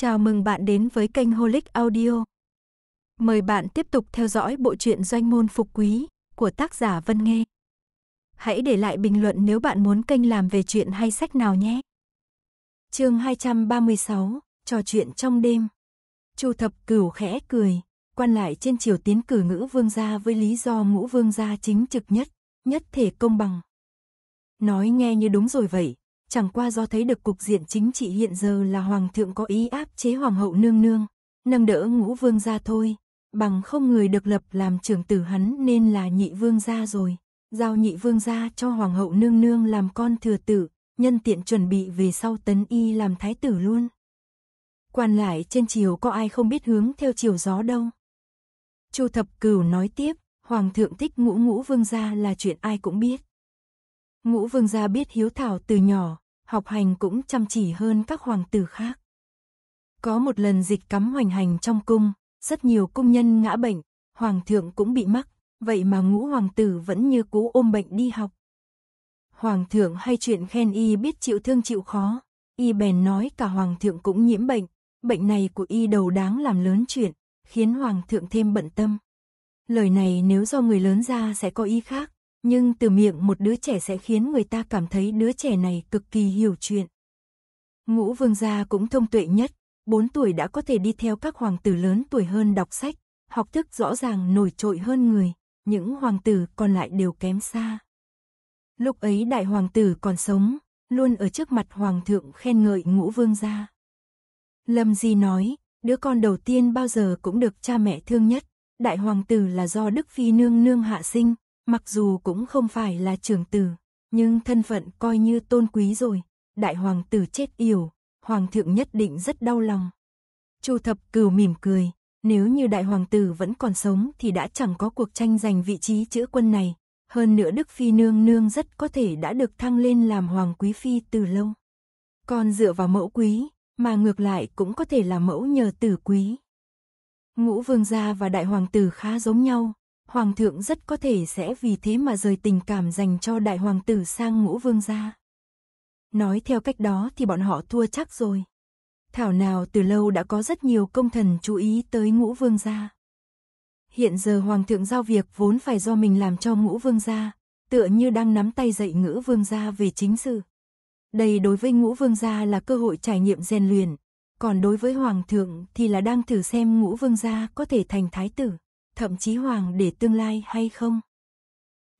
Chào mừng bạn đến với kênh Holic Audio. Mời bạn tiếp tục theo dõi bộ truyện Doanh môn phục quý của tác giả Vân Nghê. Hãy để lại bình luận nếu bạn muốn kênh làm về chuyện hay sách nào nhé. Chương 236: Trò chuyện trong đêm. Chu Thập Cửu khẽ cười, quan lại trên triều tiến cử ngữ vương gia với lý do ngũ vương gia chính trực nhất, nhất thể công bằng. Nói nghe như đúng rồi vậy, chẳng qua do thấy được cục diện chính trị hiện giờ là hoàng thượng có ý áp chế hoàng hậu nương nương, nâng đỡ ngũ vương gia thôi, bằng không người được lập làm trưởng tử hắn nên là nhị vương gia rồi, giao nhị vương gia cho hoàng hậu nương nương làm con thừa tử, nhân tiện chuẩn bị về sau tấn y làm thái tử luôn. Quan lại trên triều có ai không biết hướng theo chiều gió đâu. Chu Thập Cửu nói tiếp, hoàng thượng thích ngũ ngũ vương gia là chuyện ai cũng biết. Ngũ vương gia biết hiếu thảo từ nhỏ, học hành cũng chăm chỉ hơn các hoàng tử khác. Có một lần dịch cắm hoành hành trong cung, rất nhiều cung nhân ngã bệnh, hoàng thượng cũng bị mắc, vậy mà ngũ hoàng tử vẫn như cũ ôm bệnh đi học. Hoàng thượng hay chuyện khen y biết chịu thương chịu khó, y bèn nói cả hoàng thượng cũng nhiễm bệnh, bệnh này của y đầu đáng làm lớn chuyện, khiến hoàng thượng thêm bận tâm. Lời này nếu do người lớn ra sẽ có ý khác, nhưng từ miệng một đứa trẻ sẽ khiến người ta cảm thấy đứa trẻ này cực kỳ hiểu chuyện. Ngũ vương gia cũng thông tuệ nhất, 4 tuổi đã có thể đi theo các hoàng tử lớn tuổi hơn đọc sách, học thức rõ ràng nổi trội hơn người, những hoàng tử còn lại đều kém xa. Lúc ấy đại hoàng tử còn sống, luôn ở trước mặt hoàng thượng khen ngợi ngũ vương gia. Lâm Di nói, đứa con đầu tiên bao giờ cũng được cha mẹ thương nhất, đại hoàng tử là do Đức Phi nương nương hạ sinh, Mặc dù cũng không phải là trưởng tử, nhưng thân phận coi như tôn quý rồi. Đại hoàng tử chết yểu, hoàng thượng nhất định rất đau lòng. Chu thập cửu mỉm cười, nếu như đại hoàng tử vẫn còn sống thì đã chẳng có cuộc tranh giành vị trí chữ quân này. Hơn nữa Đức Phi Nương Nương rất có thể đã được thăng lên làm Hoàng Quý Phi từ lâu. Còn dựa vào mẫu quý, mà ngược lại cũng có thể là mẫu nhờ tử quý. Ngũ vương gia và đại hoàng tử khá giống nhau, hoàng thượng rất có thể sẽ vì thế mà rời tình cảm dành cho đại hoàng tử sang ngũ vương gia. Nói theo cách đó thì bọn họ thua chắc rồi. Thảo nào từ lâu đã có rất nhiều công thần chú ý tới ngũ vương gia. Hiện giờ hoàng thượng giao việc vốn phải do mình làm cho ngũ vương gia, tựa như đang nắm tay dạy ngữ vương gia về chính sự. Đây đối với ngũ vương gia là cơ hội trải nghiệm rèn luyện, còn đối với hoàng thượng thì là đang thử xem ngũ vương gia có thể thành thái tử thậm chí hoàng để tương lai hay không.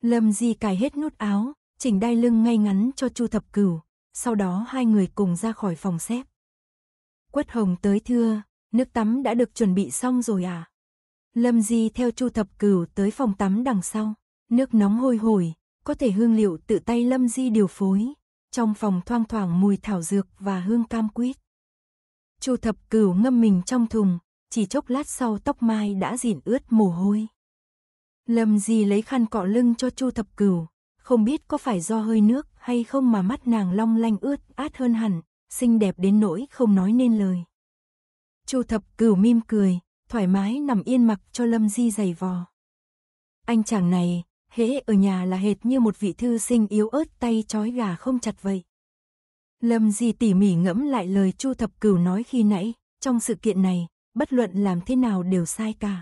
Lâm Di cài hết nút áo, chỉnh đai lưng ngay ngắn cho Chu Thập Cửu, sau đó hai người cùng ra khỏi phòng xếp. Quất Hồng tới thưa, nước tắm đã được chuẩn bị xong rồi à? Lâm Di theo Chu Thập Cửu tới phòng tắm đằng sau, nước nóng hôi hổi, có thể hương liệu tự tay Lâm Di điều phối, trong phòng thoang thoảng mùi thảo dược và hương cam quýt. Chu Thập Cửu ngâm mình trong thùng, chỉ chốc lát sau tóc Mai đã dỉn ướt mồ hôi. Lâm Di lấy khăn cọ lưng cho Chu Thập Cửu, không biết có phải do hơi nước hay không mà mắt nàng long lanh ướt át hơn hẳn, xinh đẹp đến nỗi không nói nên lời. Chu Thập Cửu mỉm cười, thoải mái nằm yên mặc cho Lâm Di giày vò. Anh chàng này, hễ ở nhà là hệt như một vị thư sinh yếu ớt tay trói gà không chặt vậy. Lâm Di tỉ mỉ ngẫm lại lời Chu Thập Cửu nói khi nãy, trong sự kiện này, bất luận làm thế nào đều sai cả.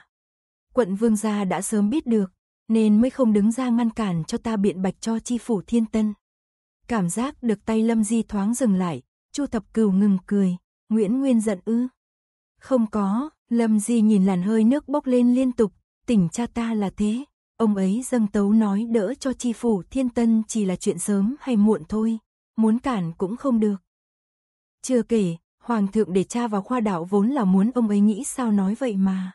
Quận vương gia đã sớm biết được, nên mới không đứng ra ngăn cản cho ta biện bạch cho chi phủ thiên tân. Cảm giác được tay Lâm Di thoáng dừng lại, Chu Thập Cừu ngừng cười, Nguyễn Nguyên giận ư. Không có, Lâm Di nhìn làn hơi nước bốc lên liên tục, tỉnh cha ta là thế. Ông ấy dâng tấu nói đỡ cho chi phủ thiên tân chỉ là chuyện sớm hay muộn thôi, muốn cản cũng không được. Chưa kể, Hoàng thượng để cha vào khoa đạo vốn là muốn ông ấy nghĩ sao nói vậy mà.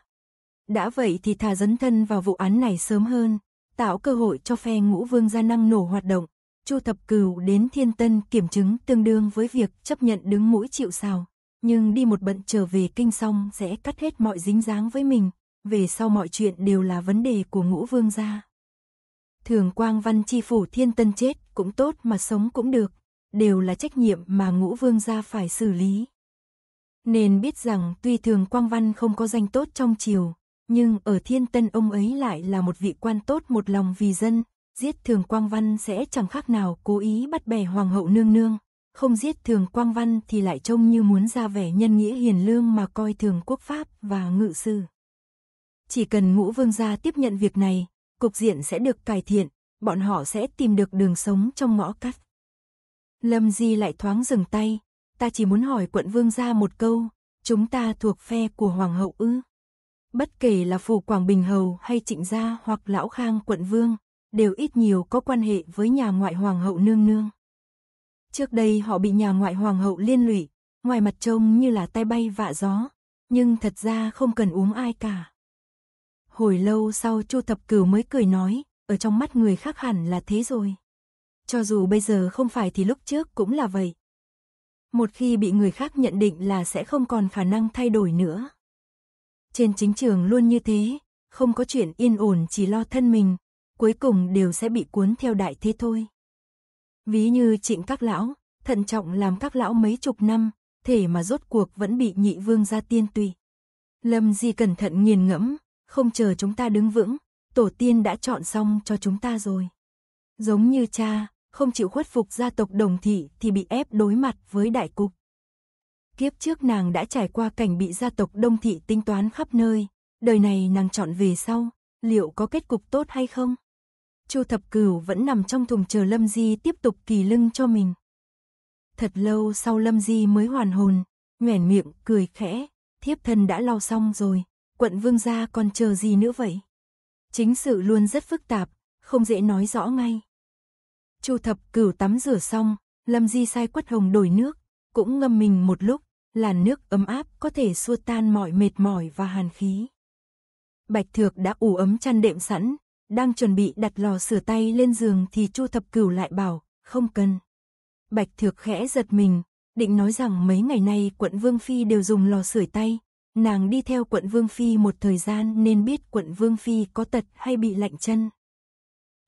Đã vậy thì thà dấn thân vào vụ án này sớm hơn, tạo cơ hội cho phe ngũ vương gia năng nổ hoạt động. Chu Thập Cửu đến Thiên Tân kiểm chứng tương đương với việc chấp nhận đứng mũi chịu sào, nhưng đi một bận trở về kinh xong sẽ cắt hết mọi dính dáng với mình, về sau mọi chuyện đều là vấn đề của ngũ vương gia. Thường Quang Văn Chi Phủ Thiên Tân chết cũng tốt mà sống cũng được, đều là trách nhiệm mà ngũ vương gia phải xử lý. Nên biết rằng tuy thường Quang Văn không có danh tốt trong triều, nhưng ở Thiên Tân ông ấy lại là một vị quan tốt một lòng vì dân, giết thường Quang Văn sẽ chẳng khác nào cố ý bắt bè Hoàng hậu nương nương. Không giết thường Quang Văn thì lại trông như muốn ra vẻ nhân nghĩa hiền lương mà coi thường quốc pháp và ngự sư. Chỉ cần ngũ vương gia tiếp nhận việc này, cục diện sẽ được cải thiện, bọn họ sẽ tìm được đường sống trong ngõ cắt. Lâm Di lại thoáng dừng tay, ta chỉ muốn hỏi quận vương ra một câu, chúng ta thuộc phe của hoàng hậu ư? Bất kể là phủ Quảng Bình Hầu hay trịnh gia hoặc lão khang quận vương, đều ít nhiều có quan hệ với nhà ngoại hoàng hậu nương nương. Trước đây họ bị nhà ngoại hoàng hậu liên lụy, ngoài mặt trông như là tay bay vạ gió, nhưng thật ra không cần uống ai cả. Hồi lâu sau Chu Thập Cửu mới cười nói, ở trong mắt người khác hẳn là thế rồi. Cho dù bây giờ không phải thì lúc trước cũng là vậy, một khi bị người khác nhận định là sẽ không còn khả năng thay đổi nữa. Trên chính trường luôn như thế, không có chuyện yên ổn chỉ lo thân mình, cuối cùng đều sẽ bị cuốn theo đại thế thôi. Ví như trịnh các lão, thận trọng làm các lão mấy chục năm, thể mà rốt cuộc vẫn bị nhị vương gia tiên tùy. Lâm Di cẩn thận nghiền ngẫm, không chờ chúng ta đứng vững, tổ tiên đã chọn xong cho chúng ta rồi. Giống như cha, không chịu khuất phục gia tộc đồng thị thì bị ép đối mặt với đại cục. Kiếp trước nàng đã trải qua cảnh bị gia tộc đông thị tính toán khắp nơi, đời này nàng chọn về sau, liệu có kết cục tốt hay không? Chu Thập Cửu vẫn nằm trong thùng chờ Lâm Di tiếp tục kỳ lưng cho mình. Thật lâu sau Lâm Di mới hoàn hồn, nhoẻn miệng, cười khẽ, thiếp thân đã lo xong rồi, quận vương gia còn chờ gì nữa vậy? Chính sự luôn rất phức tạp, không dễ nói rõ ngay. Chu thập cửu tắm rửa xong, Lâm Di sai quất hồng đổi nước, cũng ngâm mình một lúc, làn nước ấm áp có thể xua tan mọi mệt mỏi và hàn khí. Bạch Thược đã ủ ấm chăn đệm sẵn, đang chuẩn bị đặt lò sửa tay lên giường thì Chu Thập Cửu lại bảo, không cần. Bạch Thược khẽ giật mình, định nói rằng mấy ngày nay quận Vương Phi đều dùng lò sửa tay, nàng đi theo quận Vương Phi một thời gian nên biết quận Vương Phi có tật hay bị lạnh chân.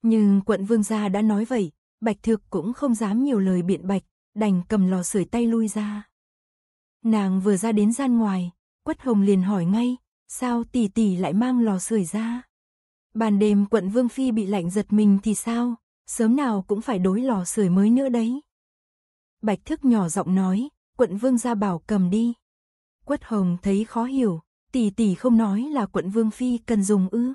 Nhưng quận Vương gia đã nói vậy, Bạch Thược cũng không dám nhiều lời biện bạch, đành cầm lò sưởi tay lui ra. Nàng vừa ra đến gian ngoài, Quất Hồng liền hỏi ngay, sao tỷ tỷ lại mang lò sưởi ra? Ban đêm quận Vương Phi bị lạnh giật mình thì sao, sớm nào cũng phải đối lò sưởi mới nữa đấy. Bạch Thức nhỏ giọng nói, quận Vương ra bảo cầm đi. Quất Hồng thấy khó hiểu, tỷ tỷ không nói là quận Vương Phi cần dùng ư.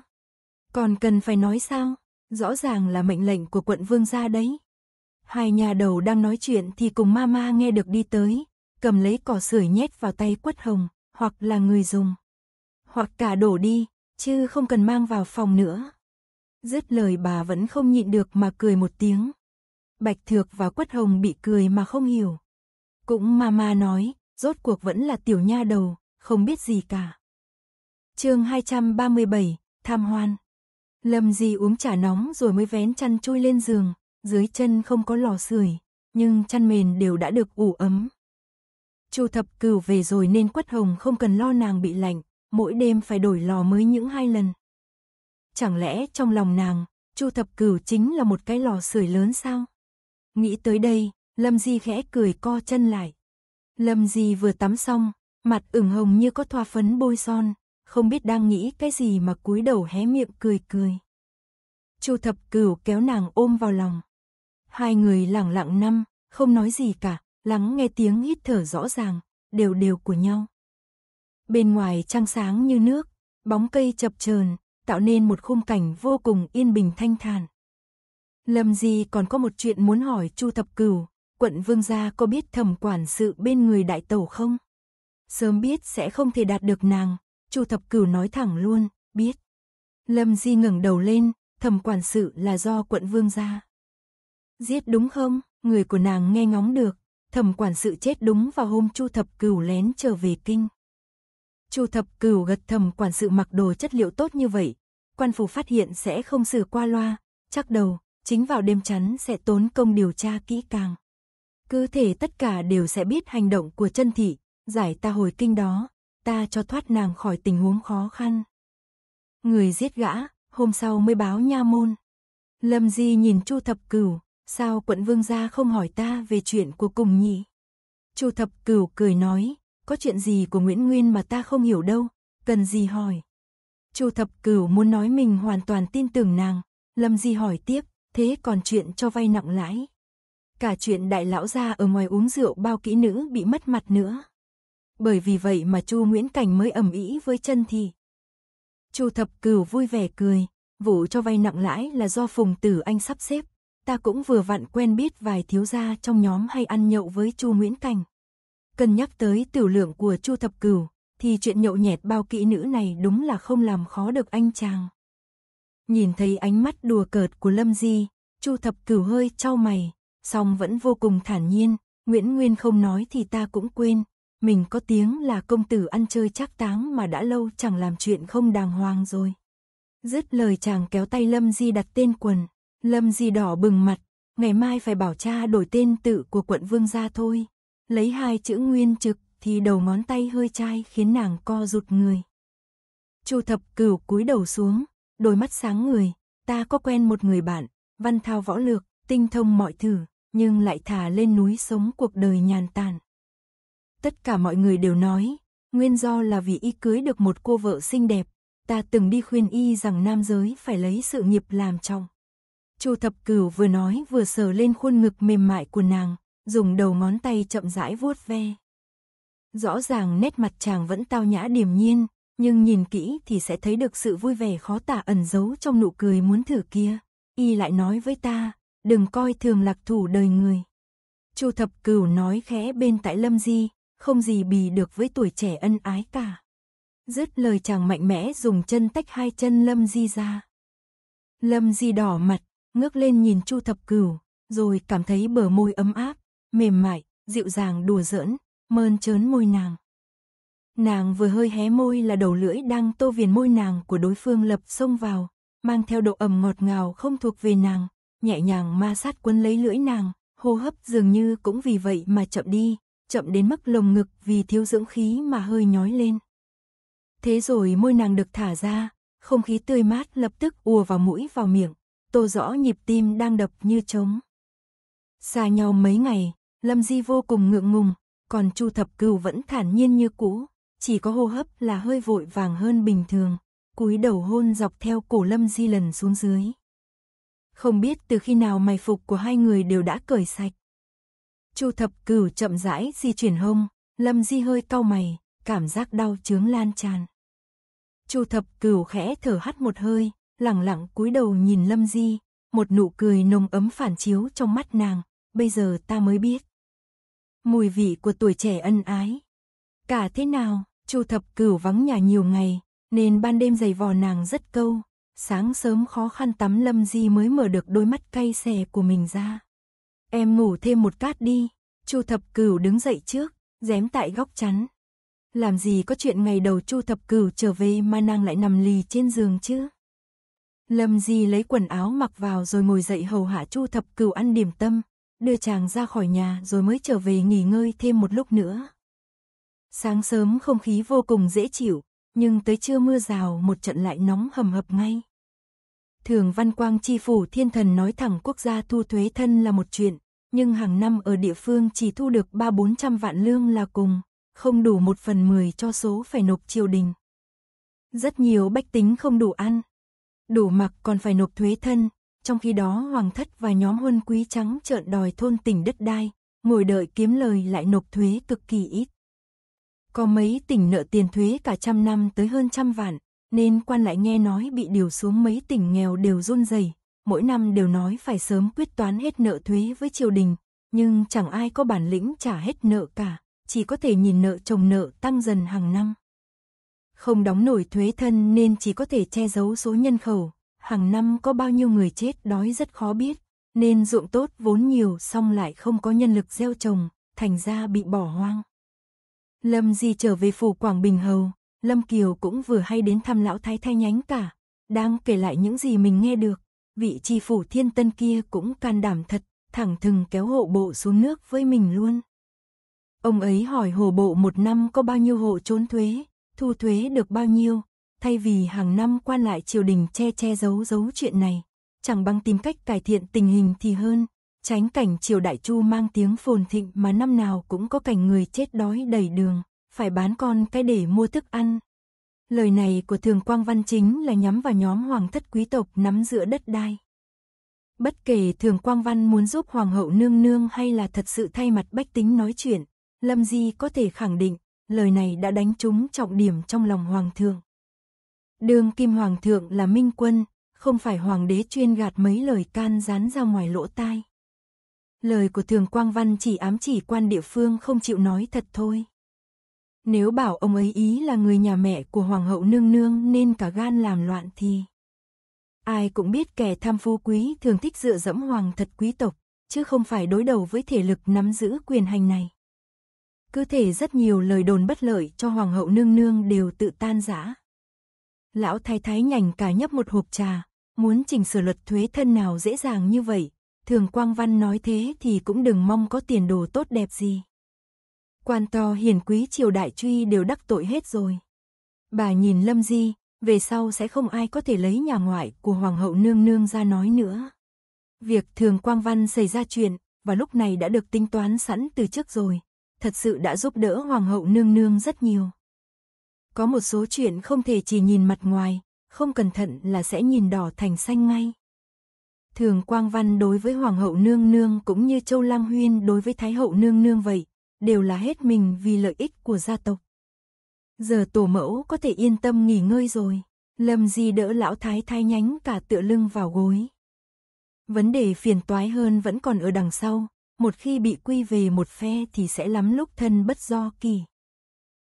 Còn cần phải nói sao? Rõ ràng là mệnh lệnh của quận vương gia đấy. Hai nhà đầu đang nói chuyện thì cùng mama nghe được đi tới, cầm lấy cỏ sưởi nhét vào tay quất hồng, hoặc là người dùng. Hoặc cả đổ đi, chứ không cần mang vào phòng nữa. Dứt lời bà vẫn không nhịn được mà cười một tiếng. Bạch Thược và Quất Hồng bị cười mà không hiểu. Cũng mama nói, rốt cuộc vẫn là tiểu nha đầu, không biết gì cả. chương 237, Tham Hoan Lâm Di uống trà nóng rồi mới vén chăn chui lên giường, dưới chân không có lò sưởi, nhưng chăn mền đều đã được ủ ấm. Chu Thập Cửu về rồi nên Quất Hồng không cần lo nàng bị lạnh, mỗi đêm phải đổi lò mới những hai lần. Chẳng lẽ trong lòng nàng, Chu Thập Cửu chính là một cái lò sưởi lớn sao? Nghĩ tới đây, Lâm Di khẽ cười co chân lại. Lâm Di vừa tắm xong, mặt ửng hồng như có thoa phấn bôi son, không biết đang nghĩ cái gì mà cúi đầu hé miệng cười cười. Chu thập cửu kéo nàng ôm vào lòng. Hai người lặng lặng năm, không nói gì cả, lắng nghe tiếng hít thở rõ ràng, đều đều của nhau. Bên ngoài trăng sáng như nước, bóng cây chập chờn tạo nên một khung cảnh vô cùng yên bình thanh thản. Lâm Di còn có một chuyện muốn hỏi Chu Thập Cửu, quận vương gia có biết thẩm quản sự bên người đại tẩu không? Sớm biết sẽ không thể đạt được nàng, Chu Thập Cửu nói thẳng luôn, biết. Lâm Di ngẩng đầu lên, thẩm quản sự là do quận vương ra. Giết đúng không? Người của nàng nghe ngóng được, thẩm quản sự chết đúng vào hôm Chu Thập Cửu lén trở về kinh. Chu Thập Cửu gật thẩm quản sự mặc đồ chất liệu tốt như vậy, quan phủ phát hiện sẽ không xử qua loa, chắc đầu, chính vào đêm chắn sẽ tốn công điều tra kỹ càng. Cứ thể tất cả đều sẽ biết hành động của chân thị, giải ta hồi kinh đó, ta cho thoát nàng khỏi tình huống khó khăn. Người giết gã, hôm sau mới báo nha môn. Lâm Di nhìn Chu Thập Cửu, sao quận vương gia không hỏi ta về chuyện của cùng nhỉ? Chu Thập Cửu cười nói, có chuyện gì của Nguyễn Nguyên mà ta không hiểu đâu, cần gì hỏi. Chu Thập Cửu muốn nói mình hoàn toàn tin tưởng nàng, Lâm Di hỏi tiếp, thế còn chuyện cho vay nặng lãi? Cả chuyện đại lão gia ở ngoài uống rượu bao kỹ nữ bị mất mặt nữa. Bởi vì vậy mà Chu Nguyễn Cảnh mới ầm ĩ với chân thì. Chu Thập Cửu vui vẻ cười, vụ cho vay nặng lãi là do Phùng Tử Anh sắp xếp, ta cũng vừa vặn quen biết vài thiếu gia trong nhóm hay ăn nhậu với Chu Nguyễn Cảnh. Cần nhắc tới tiểu lượng của Chu Thập Cửu, thì chuyện nhậu nhẹt bao kỹ nữ này đúng là không làm khó được anh chàng. Nhìn thấy ánh mắt đùa cợt của Lâm Di, Chu Thập Cửu hơi trao mày, song vẫn vô cùng thản nhiên, Nguyễn Nguyên không nói thì ta cũng quên, mình có tiếng là công tử ăn chơi chắc táng mà đã lâu chẳng làm chuyện không đàng hoàng rồi. Dứt lời chàng kéo tay Lâm Di đặt tên quần. Lâm Di đỏ bừng mặt, ngày mai phải bảo cha đổi tên tự của quận vương gia thôi. Lấy hai chữ nguyên trực thì đầu ngón tay hơi chai khiến nàng co rụt người. Chu thập cửu cúi đầu xuống, đôi mắt sáng người, ta có quen một người bạn, văn thao võ lược, tinh thông mọi thử, nhưng lại thả lên núi sống cuộc đời nhàn tàn. Tất cả mọi người đều nói, nguyên do là vì y cưới được một cô vợ xinh đẹp, ta từng đi khuyên y rằng nam giới phải lấy sự nghiệp làm trọng. Chu Thập Cửu vừa nói vừa sờ lên khuôn ngực mềm mại của nàng, dùng đầu ngón tay chậm rãi vuốt ve. Rõ ràng nét mặt chàng vẫn tao nhã điềm nhiên, nhưng nhìn kỹ thì sẽ thấy được sự vui vẻ khó tả ẩn giấu trong nụ cười muốn thử kia. Y lại nói với ta, đừng coi thường lạc thủ đời người. Chu Thập Cửu nói khẽ bên tại Lâm Di, không gì bì được với tuổi trẻ ân ái cả. Dứt lời chàng mạnh mẽ dùng chân tách hai chân Lâm Di ra. Lâm Di đỏ mặt, ngước lên nhìn Chu Thập Cửu, rồi cảm thấy bờ môi ấm áp, mềm mại, dịu dàng đùa giỡn, mơn trớn môi nàng. Nàng vừa hơi hé môi là đầu lưỡi đang tô viền môi nàng của đối phương lập xông vào, mang theo độ ẩm ngọt ngào không thuộc về nàng, nhẹ nhàng ma sát quấn lấy lưỡi nàng, hô hấp dường như cũng vì vậy mà chậm đi, chậm đến mức lồng ngực vì thiếu dưỡng khí mà hơi nhói lên. Thế rồi môi nàng được thả ra, không khí tươi mát lập tức ùa vào mũi vào miệng, tô rõ nhịp tim đang đập như trống. Xa nhau mấy ngày, Lâm Di vô cùng ngượng ngùng, còn Chu Thập Cửu vẫn thản nhiên như cũ, chỉ có hô hấp là hơi vội vàng hơn bình thường, cúi đầu hôn dọc theo cổ Lâm Di lần xuống dưới. Không biết từ khi nào mày phục của hai người đều đã cởi sạch. Chu thập cửu chậm rãi di chuyển hông, Lâm Di hơi cau mày, cảm giác đau chướng lan tràn. Chu thập cửu khẽ thở hắt một hơi, lặng lặng cúi đầu nhìn Lâm Di, một nụ cười nồng ấm phản chiếu trong mắt nàng, bây giờ ta mới biết. Mùi vị của tuổi trẻ ân ái. Cả thế nào, Chu thập cửu vắng nhà nhiều ngày, nên ban đêm giày vò nàng rất câu, sáng sớm khó khăn tắm Lâm Di mới mở được đôi mắt cay xè của mình ra. Em ngủ thêm một cát đi. Chu Thập Cửu đứng dậy trước, dém tại góc chắn. Làm gì có chuyện ngày đầu Chu Thập Cửu trở về mà nàng lại nằm lì trên giường chứ? Lâm Di lấy quần áo mặc vào rồi ngồi dậy hầu hạ Chu Thập Cửu ăn điểm tâm, đưa chàng ra khỏi nhà rồi mới trở về nghỉ ngơi thêm một lúc nữa. Sáng sớm không khí vô cùng dễ chịu, nhưng tới trưa mưa rào một trận lại nóng hầm hập ngay. Thường Văn Quang chi phủ thiên thần nói thẳng quốc gia thu thuế thân là một chuyện, nhưng hàng năm ở địa phương chỉ thu được 3-400 vạn lương là cùng, không đủ một phần mười cho số phải nộp triều đình. Rất nhiều bách tính không đủ ăn, đủ mặc còn phải nộp thuế thân, trong khi đó hoàng thất và nhóm huân quý trắng trợn đòi thôn tỉnh đất đai, ngồi đợi kiếm lời lại nộp thuế cực kỳ ít. Có mấy tỉnh nợ tiền thuế cả trăm năm tới hơn trăm vạn, nên quan lại nghe nói bị điều xuống mấy tỉnh nghèo đều run rẩy, mỗi năm đều nói phải sớm quyết toán hết nợ thuế với triều đình, nhưng chẳng ai có bản lĩnh trả hết nợ cả, chỉ có thể nhìn nợ chồng nợ tăng dần hàng năm. Không đóng nổi thuế thân nên chỉ có thể che giấu số nhân khẩu, hàng năm có bao nhiêu người chết đói rất khó biết, nên ruộng tốt vốn nhiều xong lại không có nhân lực gieo trồng, thành ra bị bỏ hoang. Lâm Di trở về phủ Quảng Bình Hầu, Lâm Kiều cũng vừa hay đến thăm lão thái thái nhánh cả, đang kể lại những gì mình nghe được. Vị tri phủ thiên tân kia cũng can đảm thật, thẳng thừng kéo hộ bộ xuống nước với mình luôn. Ông ấy hỏi hồ bộ một năm có bao nhiêu hộ trốn thuế, thu thuế được bao nhiêu, thay vì hàng năm quan lại triều đình che che giấu giấu chuyện này, chẳng bằng tìm cách cải thiện tình hình thì hơn, tránh cảnh triều đại chu mang tiếng phồn thịnh mà năm nào cũng có cảnh người chết đói đầy đường phải bán con cái để mua thức ăn. Lời này của Thường Quang Văn chính là nhắm vào nhóm hoàng thất quý tộc nắm giữa đất đai. Bất kể Thường Quang Văn muốn giúp Hoàng hậu nương nương hay là thật sự thay mặt bách tính nói chuyện, Lâm Di có thể khẳng định, lời này đã đánh trúng trọng điểm trong lòng Hoàng thượng. Đường Kim Hoàng thượng là minh quân, không phải Hoàng đế chuyên gạt mấy lời can rán ra ngoài lỗ tai. Lời của Thường Quang Văn chỉ ám chỉ quan địa phương không chịu nói thật thôi. Nếu bảo ông ấy ý là người nhà mẹ của hoàng hậu nương nương nên cả gan làm loạn thì... Ai cũng biết kẻ tham phú quý thường thích dựa dẫm hoàng thật quý tộc, chứ không phải đối đầu với thể lực nắm giữ quyền hành này. Cứ thể rất nhiều lời đồn bất lợi cho hoàng hậu nương nương đều tự tan rã. Lão thái thái nhành cả nhấp một hộp trà, muốn chỉnh sửa luật thuế thân nào dễ dàng như vậy, thường Quang Văn nói thế thì cũng đừng mong có tiền đồ tốt đẹp gì. Quan to hiền quý triều đại truy đều đắc tội hết rồi. Bà nhìn Lâm Di, về sau sẽ không ai có thể lấy nhà ngoại của Hoàng hậu nương nương ra nói nữa. Việc thường Quang Văn xảy ra chuyện, và lúc này đã được tính toán sẵn từ trước rồi, thật sự đã giúp đỡ Hoàng hậu nương nương rất nhiều. Có một số chuyện không thể chỉ nhìn mặt ngoài, không cẩn thận là sẽ nhìn đỏ thành xanh ngay. Thường Quang Văn đối với Hoàng hậu nương nương cũng như Châu Lang Huyên đối với Thái hậu nương nương vậy, đều là hết mình vì lợi ích của gia tộc. Giờ tổ mẫu có thể yên tâm nghỉ ngơi rồi. Lâm Di đỡ lão thái thái nhánh cả tựa lưng vào gối. Vấn đề phiền toái hơn vẫn còn ở đằng sau, một khi bị quy về một phe thì sẽ lắm lúc thân bất do kỳ.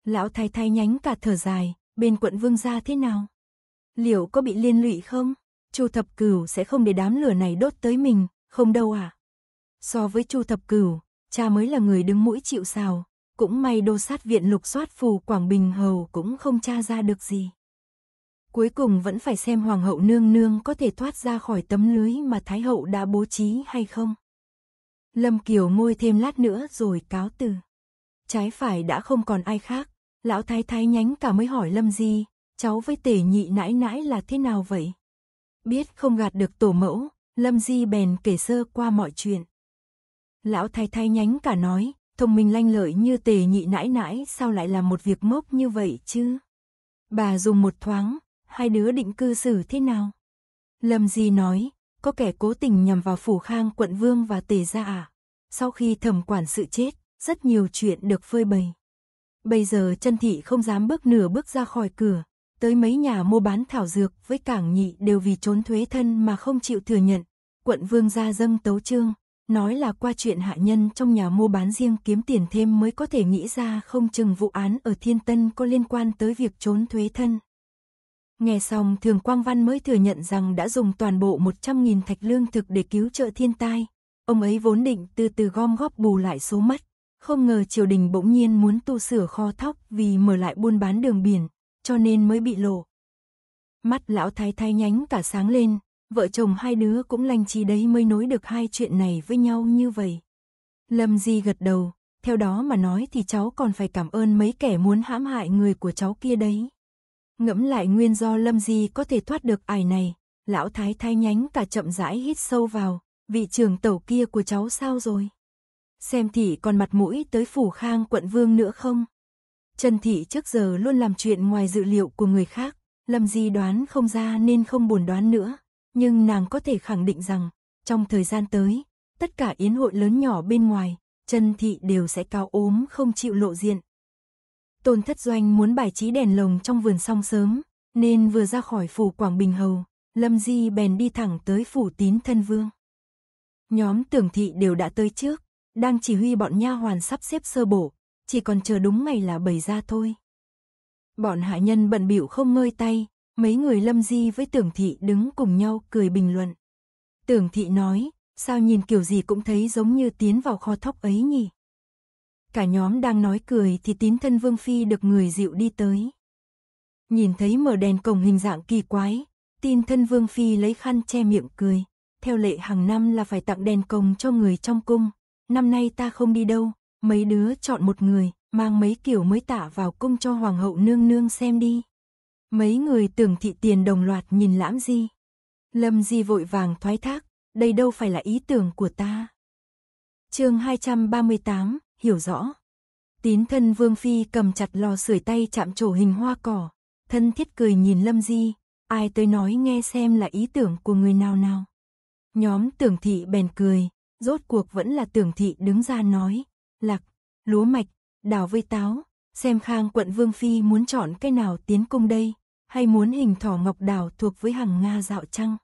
Lão thái thái nhánh cả thở dài, bên quận vương gia thế nào? Liệu có bị liên lụy không? Chu thập cửu sẽ không để đám lửa này đốt tới mình, không đâu à? So với Chu thập cửu, cha mới là người đứng mũi chịu sào. Cũng may đô sát viện lục soát phù Quảng Bình Hầu cũng không tra ra được gì. Cuối cùng vẫn phải xem Hoàng hậu nương nương có thể thoát ra khỏi tấm lưới mà Thái hậu đã bố trí hay không. Lâm Kiều môi thêm lát nữa rồi cáo từ. Trái phải đã không còn ai khác, lão thái thái nhánh cả mới hỏi Lâm Di, cháu với tể nhị nãi nãi là thế nào vậy? Biết không gạt được tổ mẫu, Lâm Di bèn kể sơ qua mọi chuyện. Lão thái thái nhánh cả nói, thông minh lanh lợi như tề nhị nãi nãi sao lại là một việc mốc như vậy chứ? Bà dùng một thoáng, hai đứa định cư xử thế nào? Lâm Di nói, có kẻ cố tình nhằm vào phủ khang quận vương và tề gia à? Sau khi thẩm quản sự chết, rất nhiều chuyện được phơi bày. Bây giờ chân thị không dám bước nửa bước ra khỏi cửa, tới mấy nhà mua bán thảo dược với cảng nhị đều vì trốn thuế thân mà không chịu thừa nhận. Quận vương gia dâng tấu trương, Nói là qua chuyện hạ nhân trong nhà mua bán riêng kiếm tiền thêm mới có thể nghĩ ra không chừng vụ án ở Thiên Tân có liên quan tới việc trốn thuế thân. Nghe xong Thường Quang Văn mới thừa nhận rằng đã dùng toàn bộ 100.000 thạch lương thực để cứu trợ thiên tai. Ông ấy vốn định từ từ gom góp bù lại số mất. Không ngờ triều đình bỗng nhiên muốn tu sửa kho thóc vì mở lại buôn bán đường biển, cho nên mới bị lộ. Mắt lão thái thái nhánh cả sáng lên, vợ chồng hai đứa cũng lành trí đấy mới nối được hai chuyện này với nhau như vậy. Lâm Di gật đầu, theo đó mà nói thì cháu còn phải cảm ơn mấy kẻ muốn hãm hại người của cháu kia đấy. Ngẫm lại nguyên do Lâm Di có thể thoát được ải này, lão thái thay nhánh cả chậm rãi hít sâu vào, vị trưởng tẩu kia của cháu sao rồi? Xem thị còn mặt mũi tới phủ khang quận vương nữa không? Trần thị trước giờ luôn làm chuyện ngoài dự liệu của người khác, Lâm Di đoán không ra nên không buồn đoán nữa nhưng nàng có thể khẳng định rằng, trong thời gian tới, tất cả yến hội lớn nhỏ bên ngoài, chân thị đều sẽ cao ốm không chịu lộ diện. Tôn Thất Doanh muốn bài trí đèn lồng trong vườn xong sớm, nên vừa ra khỏi phủ Quảng Bình Hầu, Lâm Di bèn đi thẳng tới phủ Tín Thân Vương. Nhóm tưởng thị đều đã tới trước, đang chỉ huy bọn nha hoàn sắp xếp sơ bổ, chỉ còn chờ đúng ngày là bày ra thôi. Bọn hạ nhân bận biểu không ngơi tay, Mấy người Lâm Di với Tưởng Thị đứng cùng nhau cười bình luận. Tưởng Thị nói, sao nhìn kiểu gì cũng thấy giống như tiến vào kho thóc ấy nhỉ. Cả nhóm đang nói cười thì tín thân Vương Phi được người dịu đi tới. Nhìn thấy mở đèn cổng hình dạng kỳ quái, tín thân Vương Phi lấy khăn che miệng cười. Theo lệ hàng năm là phải tặng đèn cổng cho người trong cung. Năm nay ta không đi đâu, mấy đứa chọn một người, mang mấy kiểu mới tả vào cung cho Hoàng hậu nương nương xem đi. Mấy người tưởng thị tiền đồng loạt nhìn lãm di. Lâm di vội vàng thoái thác, đây đâu phải là ý tưởng của ta. chương 238, hiểu rõ. Tín thân Vương Phi cầm chặt lò sưởi tay chạm trổ hình hoa cỏ. Thân thiết cười nhìn Lâm Di, ai tới nói nghe xem là ý tưởng của người nào nào. Nhóm tưởng thị bèn cười, rốt cuộc vẫn là tưởng thị đứng ra nói, lạc, lúa mạch, đào với táo, xem khang quận Vương Phi muốn chọn cái nào tiến cung đây hay muốn hình thỏ ngọc đảo thuộc với hàng Nga dạo trăng.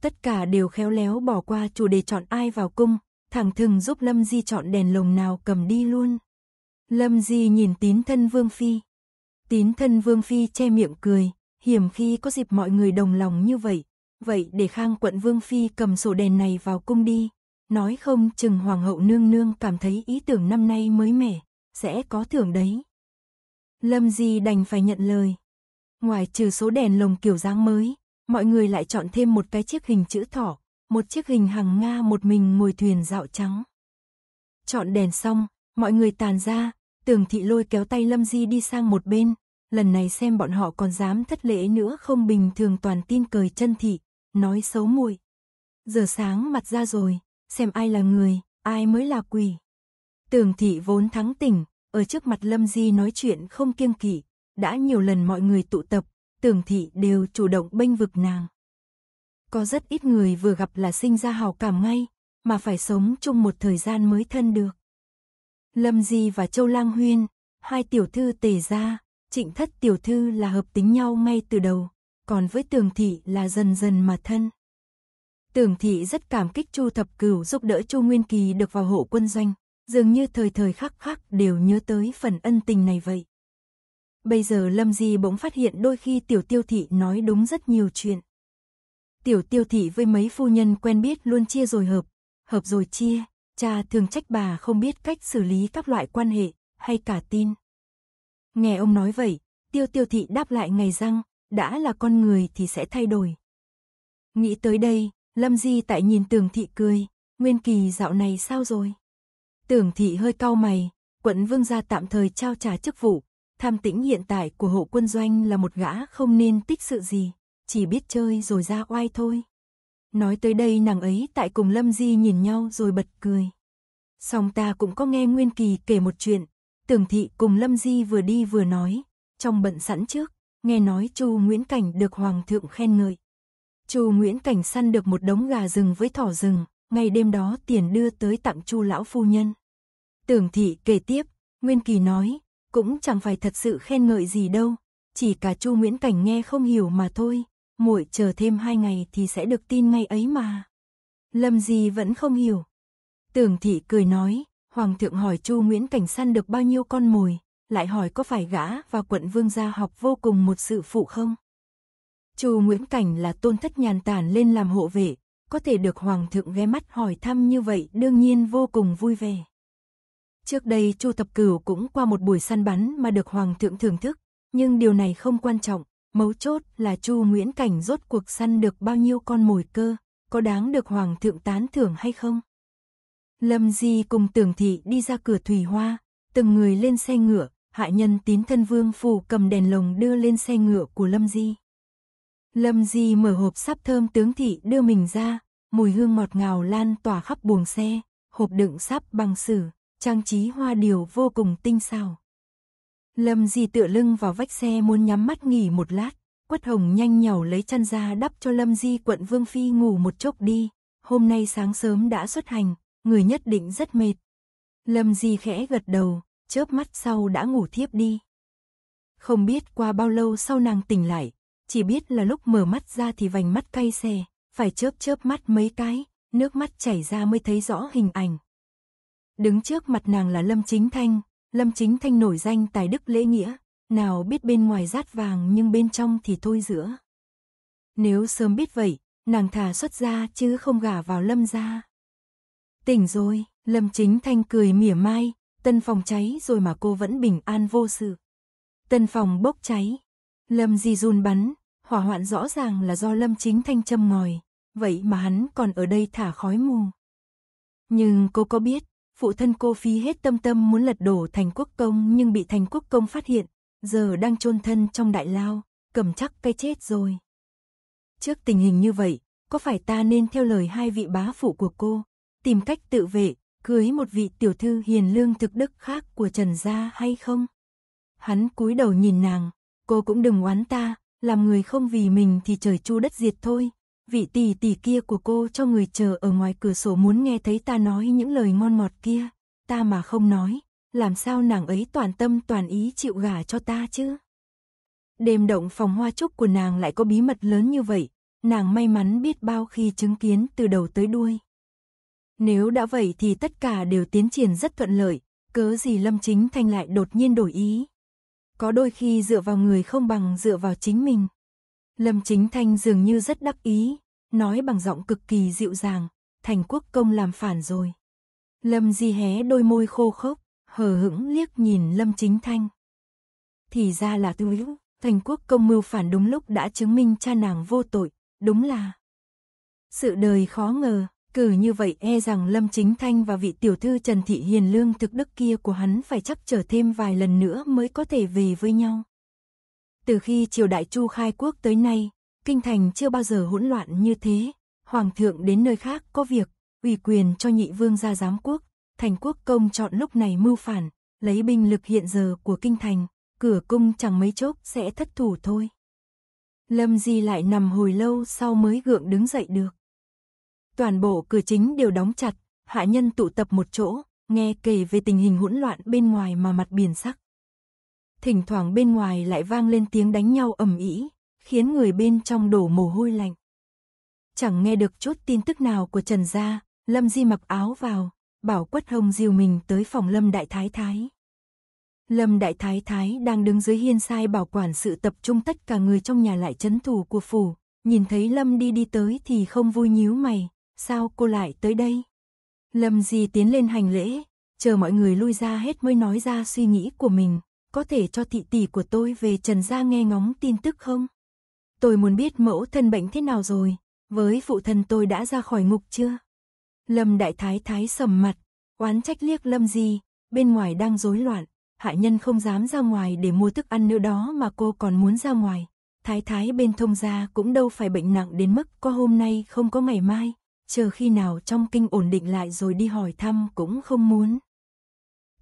Tất cả đều khéo léo bỏ qua chủ đề chọn ai vào cung, thẳng thừng giúp Lâm Di chọn đèn lồng nào cầm đi luôn. Lâm Di nhìn tín thân Vương Phi. Tín thân Vương Phi che miệng cười, hiểm khi có dịp mọi người đồng lòng như vậy. Vậy để khang quận Vương Phi cầm sổ đèn này vào cung đi. Nói không chừng Hoàng hậu nương nương cảm thấy ý tưởng năm nay mới mẻ, sẽ có thưởng đấy. Lâm Di đành phải nhận lời. Ngoài trừ số đèn lồng kiểu dáng mới, mọi người lại chọn thêm một cái chiếc hình chữ thỏ, một chiếc hình hàng Nga một mình ngồi thuyền dạo trắng. Chọn đèn xong, mọi người tàn ra, tường thị lôi kéo tay Lâm Di đi sang một bên, lần này xem bọn họ còn dám thất lễ nữa không bình thường toàn tin cười chân thị, nói xấu muội. Giờ sáng mặt ra rồi, xem ai là người, ai mới là quỷ. Tường thị vốn thắng tỉnh, ở trước mặt Lâm Di nói chuyện không kiêng kỵ, đã nhiều lần mọi người tụ tập, tường thị đều chủ động bênh vực nàng. Có rất ít người vừa gặp là sinh ra hào cảm ngay, mà phải sống chung một thời gian mới thân được. Lâm Di và Châu Lang Huyên, hai tiểu thư tề ra, trịnh thất tiểu thư là hợp tính nhau ngay từ đầu, còn với tường thị là dần dần mà thân. tường thị rất cảm kích Chu Thập Cửu giúp đỡ Chu Nguyên Kỳ được vào hộ quân doanh, dường như thời thời khắc khắc đều nhớ tới phần ân tình này vậy. Bây giờ Lâm Di bỗng phát hiện đôi khi tiểu tiêu thị nói đúng rất nhiều chuyện. Tiểu tiêu thị với mấy phu nhân quen biết luôn chia rồi hợp, hợp rồi chia, cha thường trách bà không biết cách xử lý các loại quan hệ, hay cả tin. Nghe ông nói vậy, tiêu tiêu thị đáp lại ngày răng, đã là con người thì sẽ thay đổi. Nghĩ tới đây, Lâm Di tại nhìn tường thị cười, Nguyên Kỳ dạo này sao rồi? Tưởng thị hơi cau mày, quận vương gia tạm thời trao trả chức vụ, Tham tĩnh hiện tại của hộ quân doanh là một gã không nên tích sự gì, chỉ biết chơi rồi ra oai thôi. Nói tới đây nàng ấy tại cùng Lâm Di nhìn nhau rồi bật cười. Xong ta cũng có nghe Nguyên Kỳ kể một chuyện, tưởng thị cùng Lâm Di vừa đi vừa nói, trong bận sẵn trước, nghe nói Chu Nguyễn Cảnh được Hoàng thượng khen ngợi. Chu Nguyễn Cảnh săn được một đống gà rừng với thỏ rừng, ngày đêm đó tiền đưa tới tặng Chu lão phu nhân. Tưởng thị kể tiếp, Nguyên Kỳ nói, cũng chẳng phải thật sự khen ngợi gì đâu, chỉ cả Chu Nguyễn Cảnh nghe không hiểu mà thôi, muội chờ thêm hai ngày thì sẽ được tin ngay ấy mà. Lâm Di vẫn không hiểu. Tưởng thị cười nói, Hoàng thượng hỏi Chu Nguyễn Cảnh săn được bao nhiêu con mồi, lại hỏi có phải gã và quận vương gia học vô cùng một sự phụ không? Chu Nguyễn Cảnh là tôn thất nhàn tản lên làm hộ vệ, có thể được Hoàng thượng ghé mắt hỏi thăm như vậy đương nhiên vô cùng vui vẻ. Trước đây Chu Tập Cửu cũng qua một buổi săn bắn mà được Hoàng thượng thưởng thức, nhưng điều này không quan trọng, mấu chốt là Chu Nguyễn Cảnh rốt cuộc săn được bao nhiêu con mồi cơ, có đáng được Hoàng thượng tán thưởng hay không. Lâm Di cùng tưởng thị đi ra cửa Thủy Hoa, từng người lên xe ngựa, hạ nhân tín thân vương phủ cầm đèn lồng đưa lên xe ngựa của Lâm Di. Lâm Di mở hộp sắp thơm tướng thị đưa mình ra, mùi hương ngọt ngào lan tỏa khắp buồng xe, hộp đựng sắp bằng sử, trang trí hoa điều vô cùng tinh xảo. Lâm Di tựa lưng vào vách xe muốn nhắm mắt nghỉ một lát, Quất Hồng nhanh nhảu lấy chăn ra đắp cho Lâm Di quận Vương Phi ngủ một chốc đi, hôm nay sáng sớm đã xuất hành, người nhất định rất mệt. Lâm Di khẽ gật đầu, chớp mắt sau đã ngủ thiếp đi. Không biết qua bao lâu sau nàng tỉnh lại, chỉ biết là lúc mở mắt ra thì vành mắt cay xè, phải chớp chớp mắt mấy cái, nước mắt chảy ra mới thấy rõ hình ảnh. Đứng trước mặt nàng là Lâm Chính Thanh, Lâm Chính Thanh nổi danh tài đức lễ nghĩa, nào biết bên ngoài rát vàng nhưng bên trong thì thôi giữa. Nếu sớm biết vậy, nàng thả xuất ra chứ không gả vào Lâm gia. Tỉnh rồi, Lâm Chính Thanh cười mỉa mai, tân phòng cháy rồi mà cô vẫn bình an vô sự. Tân phòng bốc cháy, Lâm Di run bắn, hỏa hoạn rõ ràng là do Lâm Chính Thanh châm ngòi, vậy mà hắn còn ở đây thả khói mù. Nhưng cô có biết, phụ thân cô phí hết tâm tâm muốn lật đổ thành quốc công nhưng bị thành quốc công phát hiện, giờ đang chôn thân trong đại lao, cầm chắc cái chết rồi. Trước tình hình như vậy, có phải ta nên theo lời hai vị bá phụ của cô, tìm cách tự vệ, cưới một vị tiểu thư hiền lương thực đức khác của Trần Gia hay không? Hắn cúi đầu nhìn nàng, cô cũng đừng oán ta, làm người không vì mình thì trời chu đất diệt thôi, vị tỷ tỷ kia của cô cho người chờ ở ngoài cửa sổ muốn nghe thấy ta nói những lời ngon ngọt kia, ta mà không nói, làm sao nàng ấy toàn tâm toàn ý chịu gả cho ta chứ? Đêm động phòng hoa chúc của nàng lại có bí mật lớn như vậy, nàng may mắn biết bao khi chứng kiến từ đầu tới đuôi. Nếu đã vậy thì tất cả đều tiến triển rất thuận lợi, cớ gì Lâm Chính Thanh lại đột nhiên đổi ý. Có đôi khi dựa vào người không bằng dựa vào chính mình. Lâm Chính Thanh dường như rất đắc ý, nói bằng giọng cực kỳ dịu dàng, thành quốc công làm phản rồi. Lâm Di hé đôi môi khô khốc, hờ hững liếc nhìn Lâm Chính Thanh. Thì ra là tư hữu, thành quốc công mưu phản đúng lúc đã chứng minh cha nàng vô tội, đúng là. Sự đời khó ngờ, cử như vậy e rằng Lâm Chính Thanh và vị tiểu thư Trần Thị Hiền Lương thực đức kia của hắn phải chắc trở thêm vài lần nữa mới có thể về với nhau. Từ khi triều đại Chu khai quốc tới nay, kinh thành chưa bao giờ hỗn loạn như thế. Hoàng thượng đến nơi khác có việc, ủy quyền cho nhị vương ra giám quốc, thành quốc công chọn lúc này mưu phản, lấy binh lực hiện giờ của kinh thành, cửa cung chẳng mấy chốc sẽ thất thủ thôi. Lâm Di lại nằm hồi lâu sau mới gượng đứng dậy được. Toàn bộ cửa chính đều đóng chặt, hạ nhân tụ tập một chỗ, nghe kể về tình hình hỗn loạn bên ngoài mà mặt biển sắc thỉnh thoảng bên ngoài lại vang lên tiếng đánh nhau ầm ĩ, khiến người bên trong đổ mồ hôi lạnh. Chẳng nghe được chút tin tức nào của Trần gia, Lâm Di mặc áo vào, bảo Quất Hồng diều mình tới phòng Lâm Đại Thái Thái. Lâm Đại Thái Thái đang đứng dưới hiên sai bảo quản sự tập trung tất cả người trong nhà lại chấn thủ của phủ, nhìn thấy Lâm đi đi tới thì không vui nhíu mày, sao cô lại tới đây? Lâm Di tiến lên hành lễ, chờ mọi người lui ra hết mới nói ra suy nghĩ của mình, có thể cho thị tỷ của tôi về Trần Gia nghe ngóng tin tức không? Tôi muốn biết mẫu thân bệnh thế nào rồi, với phụ thân tôi đã ra khỏi ngục chưa? Lâm Đại Thái Thái sầm mặt, oán trách liếc Lâm gì, bên ngoài đang rối loạn, hạ nhân không dám ra ngoài để mua thức ăn nữa đó mà cô còn muốn ra ngoài. Thái thái bên thông gia cũng đâu phải bệnh nặng đến mức có hôm nay không có ngày mai, chờ khi nào trong kinh ổn định lại rồi đi hỏi thăm cũng không muốn.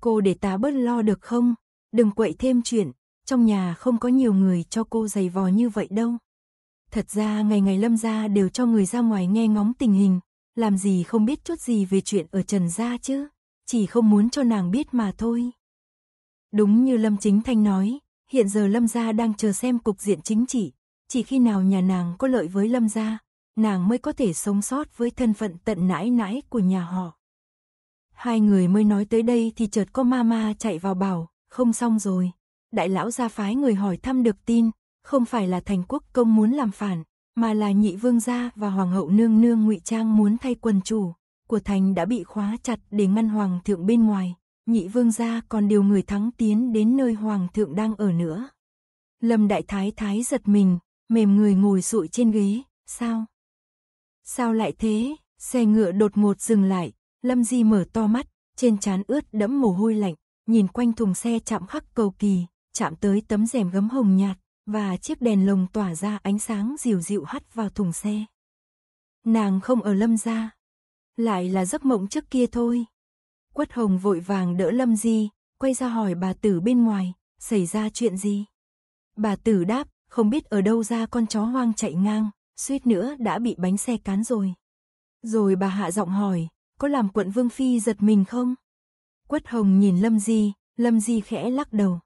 Cô để tá bớt lo được không? Đừng quậy thêm chuyện, trong nhà không có nhiều người cho cô giày vò như vậy đâu. Thật ra ngày ngày Lâm gia đều cho người ra ngoài nghe ngóng tình hình, làm gì không biết chút gì về chuyện ở Trần gia chứ, chỉ không muốn cho nàng biết mà thôi. Đúng như Lâm Chính Thanh nói, hiện giờ Lâm gia đang chờ xem cục diện chính trị, chỉ khi nào nhà nàng có lợi với Lâm gia, nàng mới có thể sống sót với thân phận tận nãi nãi của nhà họ. Hai người mới nói tới đây thì chợt có mama chạy vào bảo, không xong rồi. Đại lão gia phái người hỏi thăm được tin, không phải là thành quốc công muốn làm phản, mà là nhị vương gia và hoàng hậu nương nương ngụy trang muốn thay quần chủ của thành đã bị khóa chặt để ngăn hoàng thượng bên ngoài nhị vương gia còn điều người thắng tiến đến nơi hoàng thượng đang ở nữa lâm đại thái thái giật mình mềm người ngồi sụi trên ghế sao sao lại thế xe ngựa đột ngột dừng lại lâm di mở to mắt trên trán ướt đẫm mồ hôi lạnh nhìn quanh thùng xe chạm khắc cầu kỳ, chạm tới tấm rèm gấm hồng nhạt, và chiếc đèn lồng tỏa ra ánh sáng dịu dịu hắt vào thùng xe. Nàng không ở lâm gia, lại là giấc mộng trước kia thôi. Quất hồng vội vàng đỡ lâm di, quay ra hỏi bà tử bên ngoài, xảy ra chuyện gì? Bà tử đáp, không biết ở đâu ra con chó hoang chạy ngang, suýt nữa đã bị bánh xe cán rồi. Rồi bà hạ giọng hỏi, có làm quận Vương Phi giật mình không? Quất Hồng nhìn Lâm Di, Lâm Di khẽ lắc đầu.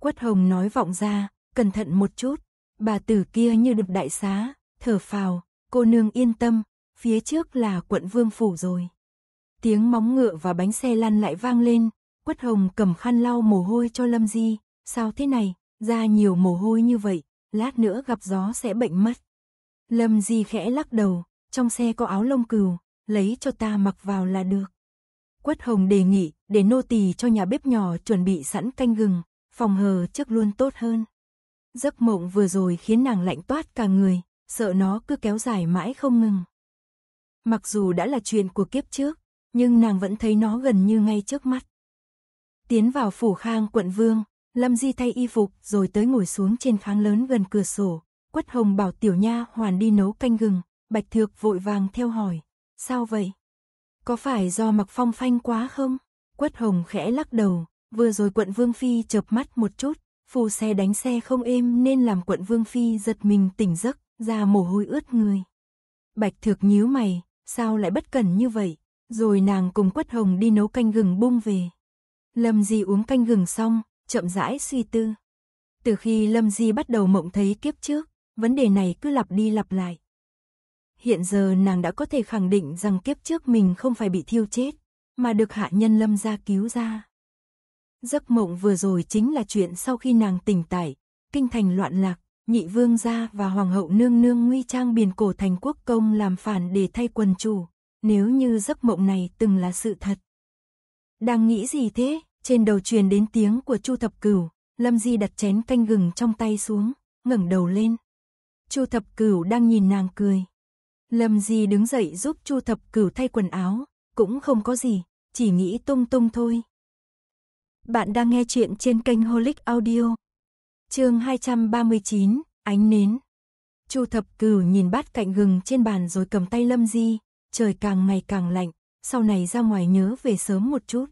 Quất Hồng nói vọng ra, cẩn thận một chút, bà tử kia như được đại xá, thở phào, cô nương yên tâm, phía trước là quận Vương Phủ rồi. Tiếng móng ngựa và bánh xe lăn lại vang lên, Quất Hồng cầm khăn lau mồ hôi cho Lâm Di, sao thế này, ra nhiều mồ hôi như vậy, lát nữa gặp gió sẽ bệnh mất. Lâm Di khẽ lắc đầu, trong xe có áo lông cừu, lấy cho ta mặc vào là được. Quất Hồng đề nghị để nô tỳ cho nhà bếp nhỏ chuẩn bị sẵn canh gừng, phòng hờ trước luôn tốt hơn. Giấc mộng vừa rồi khiến nàng lạnh toát cả người, sợ nó cứ kéo dài mãi không ngừng. Mặc dù đã là chuyện của kiếp trước, nhưng nàng vẫn thấy nó gần như ngay trước mắt. Tiến vào phủ khang quận vương, Lâm Di thay y phục rồi tới ngồi xuống trên kháng lớn gần cửa sổ. Quất Hồng bảo tiểu nha hoàn đi nấu canh gừng, Bạch Thược vội vàng theo hỏi, sao vậy? Có phải do mặc phong phanh quá không? Quất hồng khẽ lắc đầu, vừa rồi quận Vương Phi chợp mắt một chút, phù xe đánh xe không êm nên làm quận Vương Phi giật mình tỉnh giấc, ra mồ hôi ướt người. Bạch thược nhíu mày, sao lại bất cẩn như vậy? Rồi nàng cùng quất hồng đi nấu canh gừng bung về. Lâm Di uống canh gừng xong, chậm rãi suy tư. Từ khi Lâm Di bắt đầu mộng thấy kiếp trước, vấn đề này cứ lặp đi lặp lại. Hiện giờ nàng đã có thể khẳng định rằng kiếp trước mình không phải bị thiêu chết, mà được hạ nhân lâm gia cứu ra. Giấc mộng vừa rồi chính là chuyện sau khi nàng tỉnh tải, kinh thành loạn lạc, nhị vương gia và hoàng hậu nương nương nguy trang biển cổ thành quốc công làm phản để thay quần chủ, nếu như giấc mộng này từng là sự thật. Đang nghĩ gì thế? Trên đầu truyền đến tiếng của Chu Thập Cửu, Lâm Di đặt chén canh gừng trong tay xuống, ngẩng đầu lên. Chu Thập Cửu đang nhìn nàng cười. Lâm Di đứng dậy giúp Chu Thập Cửu thay quần áo, cũng không có gì, chỉ nghĩ tung tung thôi. Bạn đang nghe chuyện trên kênh Holic Audio. Chương 239, ánh nến. Chu Thập Cửu nhìn bát cạnh gừng trên bàn rồi cầm tay Lâm Di, trời càng ngày càng lạnh, sau này ra ngoài nhớ về sớm một chút.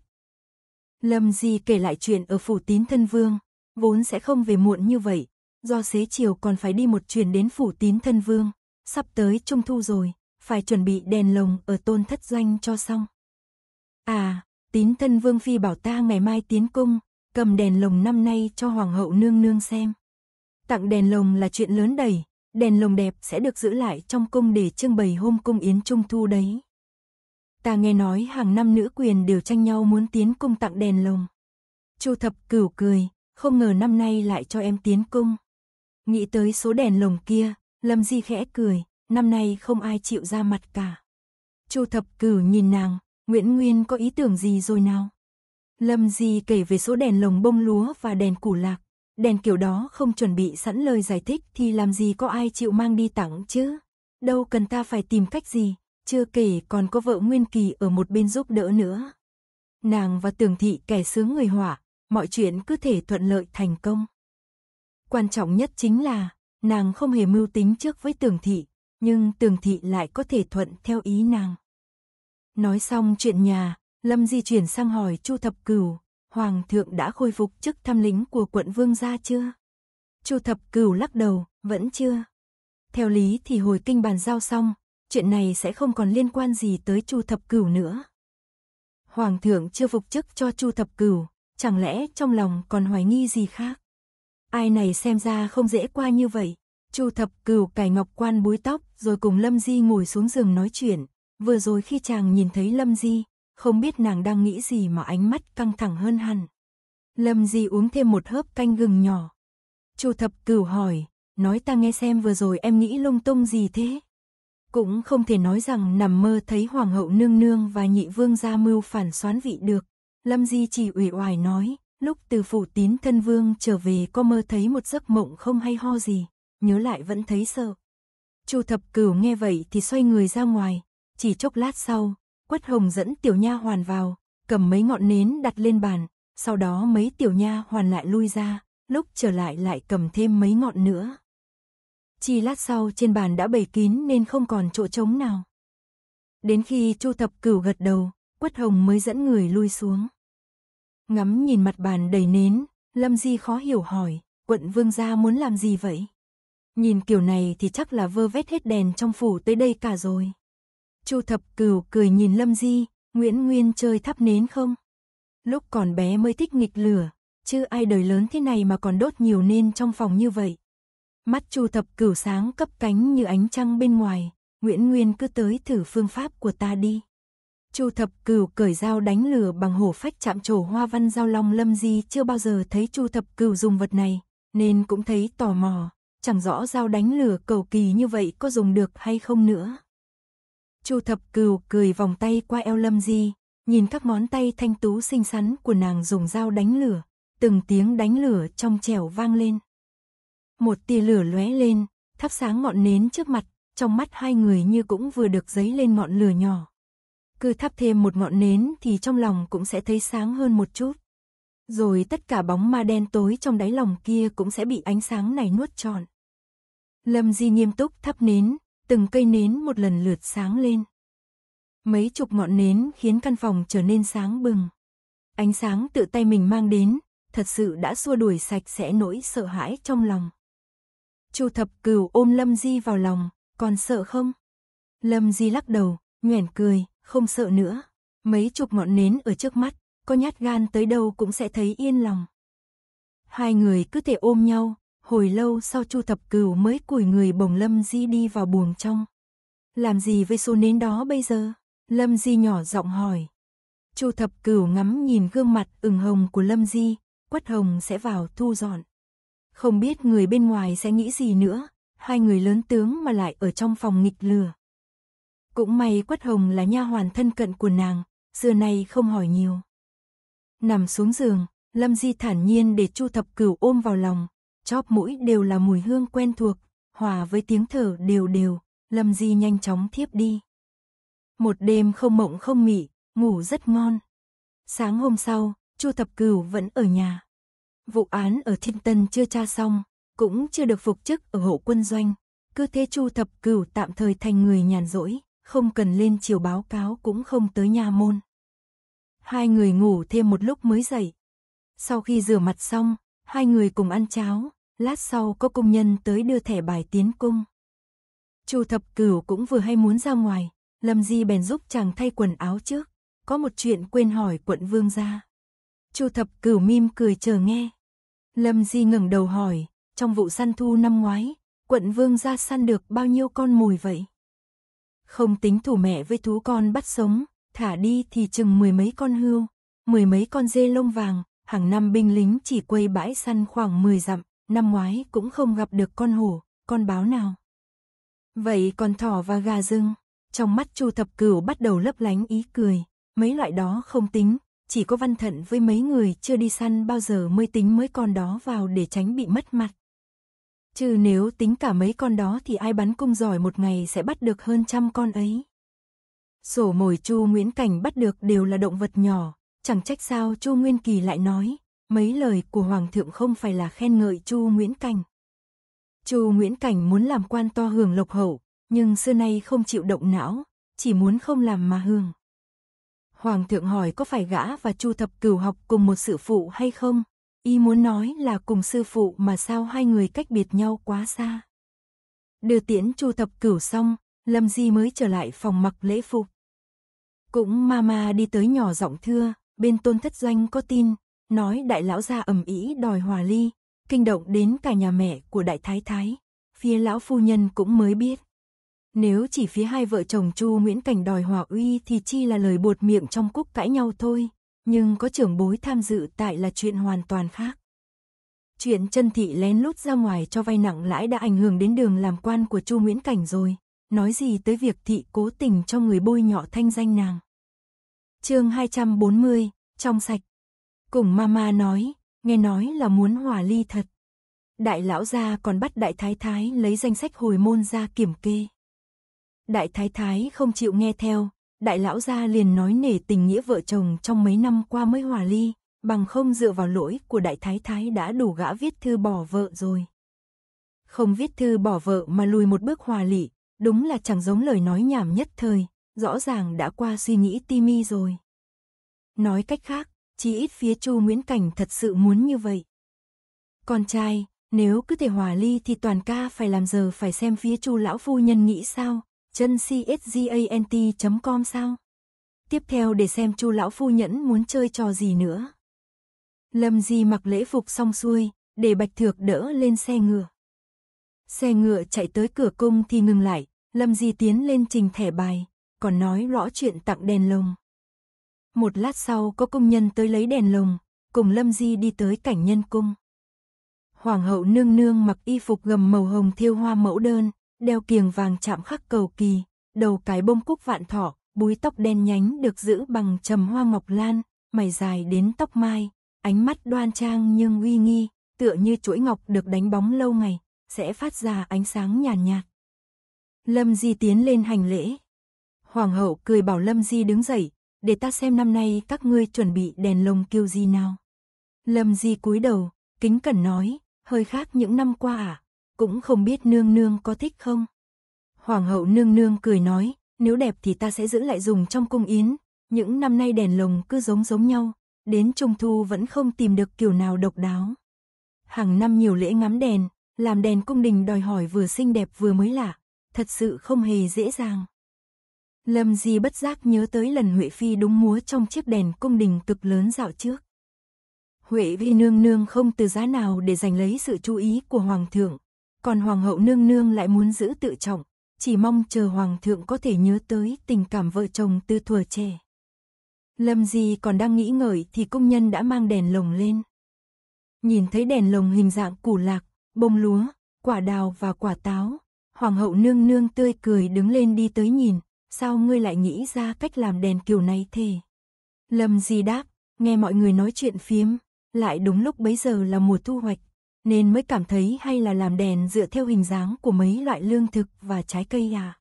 Lâm Di kể lại chuyện ở phủ Tín Thân Vương, vốn sẽ không về muộn như vậy, do xế chiều còn phải đi một chuyến đến phủ Tín Thân Vương, Sắp tới trung thu rồi, phải chuẩn bị đèn lồng ở tôn thất doanh cho xong. À, tín thân Vương Phi bảo ta ngày mai tiến cung, cầm đèn lồng năm nay cho Hoàng hậu nương nương xem. Tặng đèn lồng là chuyện lớn đầy, đèn lồng đẹp sẽ được giữ lại trong cung để trưng bày hôm cung yến trung thu đấy. Ta nghe nói hàng năm nữ quyền đều tranh nhau muốn tiến cung tặng đèn lồng. Chu thập cửu cười, không ngờ năm nay lại cho em tiến cung. Nghĩ tới số đèn lồng kia, Lâm Di khẽ cười, năm nay không ai chịu ra mặt cả. Chu Thập cửu nhìn nàng, Nguyễn Nguyên có ý tưởng gì rồi nào? Lâm Di kể về số đèn lồng bông lúa và đèn củ lạc. Đèn kiểu đó không chuẩn bị sẵn lời giải thích thì làm gì có ai chịu mang đi tặng chứ? Đâu cần ta phải tìm cách gì, chưa kể còn có vợ Nguyên Kỳ ở một bên giúp đỡ nữa. Nàng và Tưởng Thị kẻ sướng người hỏa, mọi chuyện cứ thể thuận lợi thành công. Quan trọng nhất chính là, Nàng không hề mưu tính trước với tường thị, nhưng tường thị lại có thể thuận theo ý nàng. Nói xong chuyện nhà, Lâm Di chuyển sang hỏi Chu Thập Cửu, Hoàng thượng đã khôi phục chức thăm lính của quận Vương gia chưa? Chu Thập Cửu lắc đầu, vẫn chưa. Theo lý thì hồi kinh bàn giao xong, chuyện này sẽ không còn liên quan gì tới Chu Thập Cửu nữa. Hoàng thượng chưa phục chức cho Chu Thập Cửu, chẳng lẽ trong lòng còn hoài nghi gì khác? ai này xem ra không dễ qua như vậy. Chu thập cửu cài ngọc quan búi tóc, rồi cùng Lâm Di ngồi xuống giường nói chuyện. Vừa rồi khi chàng nhìn thấy Lâm Di, không biết nàng đang nghĩ gì mà ánh mắt căng thẳng hơn hẳn. Lâm Di uống thêm một hớp canh gừng nhỏ. Chu thập cửu hỏi, nói ta nghe xem vừa rồi em nghĩ lung tung gì thế? Cũng không thể nói rằng nằm mơ thấy hoàng hậu nương nương và nhị vương gia mưu phản xoán vị được. Lâm Di chỉ ủy oải nói, Lúc từ phủ tín thân vương trở về có mơ thấy một giấc mộng không hay ho gì, nhớ lại vẫn thấy sợ. Chu thập cửu nghe vậy thì xoay người ra ngoài, chỉ chốc lát sau, quất hồng dẫn tiểu nha hoàn vào, cầm mấy ngọn nến đặt lên bàn, sau đó mấy tiểu nha hoàn lại lui ra, lúc trở lại lại cầm thêm mấy ngọn nữa. Chỉ lát sau trên bàn đã bày kín nên không còn chỗ trống nào. Đến khi Chu Thập Cửu gật đầu, Quất Hồng mới dẫn người lui xuống. Ngắm nhìn mặt bàn đầy nến, Lâm Di khó hiểu hỏi, quận vương gia muốn làm gì vậy? Nhìn kiểu này thì chắc là vơ vét hết đèn trong phủ tới đây cả rồi. Chu thập cửu cười nhìn Lâm Di, Nguyễn Nguyên chơi thắp nến không? Lúc còn bé mới thích nghịch lửa, chứ ai đời lớn thế này mà còn đốt nhiều nên trong phòng như vậy. Mắt Chu thập cửu sáng cấp cánh như ánh trăng bên ngoài, Nguyễn Nguyên cứ tới thử phương pháp của ta đi. Chu Thập Cửu cởi dao đánh lửa bằng hổ phách chạm trổ hoa văn giao long lâm di chưa bao giờ thấy Chu Thập Cửu dùng vật này, nên cũng thấy tò mò, chẳng rõ dao đánh lửa cầu kỳ như vậy có dùng được hay không nữa. Chu Thập Cửu cười vòng tay qua eo lâm di, nhìn các món tay thanh tú xinh xắn của nàng dùng dao đánh lửa, từng tiếng đánh lửa trong trẻo vang lên. Một tia lửa lóe lên, thắp sáng ngọn nến trước mặt, trong mắt hai người như cũng vừa được giấy lên ngọn lửa nhỏ. Cứ thắp thêm một ngọn nến thì trong lòng cũng sẽ thấy sáng hơn một chút. Rồi tất cả bóng ma đen tối trong đáy lòng kia cũng sẽ bị ánh sáng này nuốt trọn. Lâm Di nghiêm túc thắp nến, từng cây nến một lần lượt sáng lên. Mấy chục ngọn nến khiến căn phòng trở nên sáng bừng. Ánh sáng tự tay mình mang đến, thật sự đã xua đuổi sạch sẽ nỗi sợ hãi trong lòng. Chu Thập Cửu ôm Lâm Di vào lòng, "Còn sợ không?" Lâm Di lắc đầu, nhoẻn cười, không sợ nữa. Mấy chục ngọn nến ở trước mắt, có nhát gan tới đâu cũng sẽ thấy yên lòng. Hai người cứ thể ôm nhau, hồi lâu sau Chu Thập Cửu mới củi người bồng Lâm Di đi vào buồng trong. Làm gì với số nến đó bây giờ? Lâm Di nhỏ giọng hỏi. Chu Thập Cửu ngắm nhìn gương mặt ửng hồng của Lâm Di, quất hồng sẽ vào thu dọn. Không biết người bên ngoài sẽ nghĩ gì nữa, hai người lớn tướng mà lại ở trong phòng nghịch lừa. Cũng may Quất Hồng là nha hoàn thân cận của nàng, xưa nay không hỏi nhiều. Nằm xuống giường, Lâm Di thản nhiên để Chu Thập Cửu ôm vào lòng, chóp mũi đều là mùi hương quen thuộc, hòa với tiếng thở đều đều, Lâm Di nhanh chóng thiếp đi. Một đêm không mộng không mị, ngủ rất ngon. Sáng hôm sau, Chu Thập Cửu vẫn ở nhà. Vụ án ở Thiên Tân chưa tra xong, cũng chưa được phục chức ở hộ quân doanh, cứ thế Chu Thập Cửu tạm thời thành người nhàn rỗi không cần lên chiều báo cáo cũng không tới nhà môn. Hai người ngủ thêm một lúc mới dậy. Sau khi rửa mặt xong, hai người cùng ăn cháo, lát sau có công nhân tới đưa thẻ bài tiến cung. Chu Thập Cửu cũng vừa hay muốn ra ngoài, Lâm Di bèn giúp chàng thay quần áo trước, có một chuyện quên hỏi quận vương gia. Chu Thập Cửu mim cười chờ nghe. Lâm Di ngẩng đầu hỏi, trong vụ săn thu năm ngoái, quận vương gia săn được bao nhiêu con mồi vậy? Không tính thủ mẹ với thú con bắt sống, thả đi thì chừng mười mấy con hươu, mười mấy con dê lông vàng, hàng năm binh lính chỉ quây bãi săn khoảng 10 dặm, năm ngoái cũng không gặp được con hổ, con báo nào. Vậy còn thỏ và gà rừng, trong mắt Chu Thập Cửu bắt đầu lấp lánh ý cười, mấy loại đó không tính, chỉ có văn thận với mấy người chưa đi săn bao giờ mới tính mới con đó vào để tránh bị mất mặt. Chứ nếu tính cả mấy con đó thì ai bắn cung giỏi một ngày sẽ bắt được hơn trăm con ấy. Sổ mồi Chu Nguyễn Cảnh bắt được đều là động vật nhỏ, chẳng trách sao Chu Nguyên Kỳ lại nói, mấy lời của Hoàng thượng không phải là khen ngợi Chu Nguyễn Cảnh. Chu Nguyễn Cảnh muốn làm quan to hưởng lộc hậu, nhưng xưa nay không chịu động não, chỉ muốn không làm mà hưởng. Hoàng thượng hỏi có phải gã và Chu Thập Cửu học cùng một sự phụ hay không, Y muốn nói là cùng sư phụ mà sao hai người cách biệt nhau quá xa. Đưa tiễn Chu Thập Cửu xong, Lâm Di mới trở lại phòng mặc lễ phục. Cũng mama đi tới nhỏ giọng thưa, bên Tôn Thất Doanh có tin, nói đại lão gia ầm ĩ đòi hòa ly, kinh động đến cả nhà mẹ của đại thái thái, phía lão phu nhân cũng mới biết. Nếu chỉ phía hai vợ chồng Chu Nguyễn Cảnh đòi hòa uy thì chi là lời buột miệng trong cúc cãi nhau thôi nhưng có trưởng bối tham dự tại là chuyện hoàn toàn khác. Chuyện chân thị lén lút ra ngoài cho vay nặng lãi đã ảnh hưởng đến đường làm quan của Chu Nguyễn Cảnh rồi, nói gì tới việc thị cố tình cho người bôi nhọ thanh danh nàng. chương 240, trong sạch. Cùng mama nói, nghe nói là muốn hòa ly thật. Đại lão gia còn bắt đại thái thái lấy danh sách hồi môn ra kiểm kê. Đại thái thái không chịu nghe theo, đại lão gia liền nói nể tình nghĩa vợ chồng trong mấy năm qua mới hòa ly, bằng không dựa vào lỗi của đại thái thái đã đủ gã viết thư bỏ vợ rồi. Không viết thư bỏ vợ mà lùi một bước hòa lị, đúng là chẳng giống lời nói nhảm nhất thời, rõ ràng đã qua suy nghĩ ti mi rồi. Nói cách khác, chỉ ít phía Chu Nguyễn Cảnh thật sự muốn như vậy. Con trai, nếu cứ thể hòa ly thì toàn ca phải làm giờ phải xem phía Chu lão phu nhân nghĩ sao, chân csgant.com sao? Tiếp theo để xem chu lão phu nhẫn muốn chơi trò gì nữa. Lâm Di mặc lễ phục xong xuôi, để Bạch Thược đỡ lên xe ngựa. Xe ngựa chạy tới cửa cung thì ngừng lại, Lâm Di tiến lên trình thẻ bài, còn nói rõ chuyện tặng đèn lồng. Một lát sau có công nhân tới lấy đèn lồng, cùng Lâm Di đi tới cảnh nhân cung. Hoàng hậu nương nương mặc y phục gầm màu hồng thiêu hoa mẫu đơn, đeo kiềng vàng chạm khắc cầu kỳ, đầu cái bông cúc vạn thọ, búi tóc đen nhánh được giữ bằng trầm hoa ngọc lan, mày dài đến tóc mai, ánh mắt đoan trang nhưng uy nghi, tựa như chuỗi ngọc được đánh bóng lâu ngày, sẽ phát ra ánh sáng nhàn nhạt, nhạt. Lâm Di tiến lên hành lễ. Hoàng hậu cười bảo Lâm Di đứng dậy, để ta xem năm nay các ngươi chuẩn bị đèn lồng kiêu di nào. Lâm Di cúi đầu, kính cẩn nói, hơi khác những năm qua à, cũng không biết nương nương có thích không. Hoàng hậu nương nương cười nói, nếu đẹp thì ta sẽ giữ lại dùng trong cung yến, những năm nay đèn lồng cứ giống giống nhau, đến trung thu vẫn không tìm được kiểu nào độc đáo. Hàng năm nhiều lễ ngắm đèn, làm đèn cung đình đòi hỏi vừa xinh đẹp vừa mới lạ, thật sự không hề dễ dàng. Lâm Di bất giác nhớ tới lần Huệ Phi đúng múa trong chiếc đèn cung đình cực lớn dạo trước. Huệ Vi nương nương không từ giá nào để giành lấy sự chú ý của Hoàng thượng, còn hoàng hậu nương nương lại muốn giữ tự trọng, chỉ mong chờ hoàng thượng có thể nhớ tới tình cảm vợ chồng từ thuở trẻ. Lâm Di còn đang nghĩ ngợi thì công nhân đã mang đèn lồng lên. Nhìn thấy đèn lồng hình dạng củ lạc, bông lúa, quả đào và quả táo, hoàng hậu nương nương tươi cười đứng lên đi tới nhìn, sao ngươi lại nghĩ ra cách làm đèn kiểu này thế? Lâm Di đáp, nghe mọi người nói chuyện phiếm, lại đúng lúc bấy giờ là mùa thu hoạch, nên mới cảm thấy hay là làm đèn dựa theo hình dáng của mấy loại lương thực và trái cây à.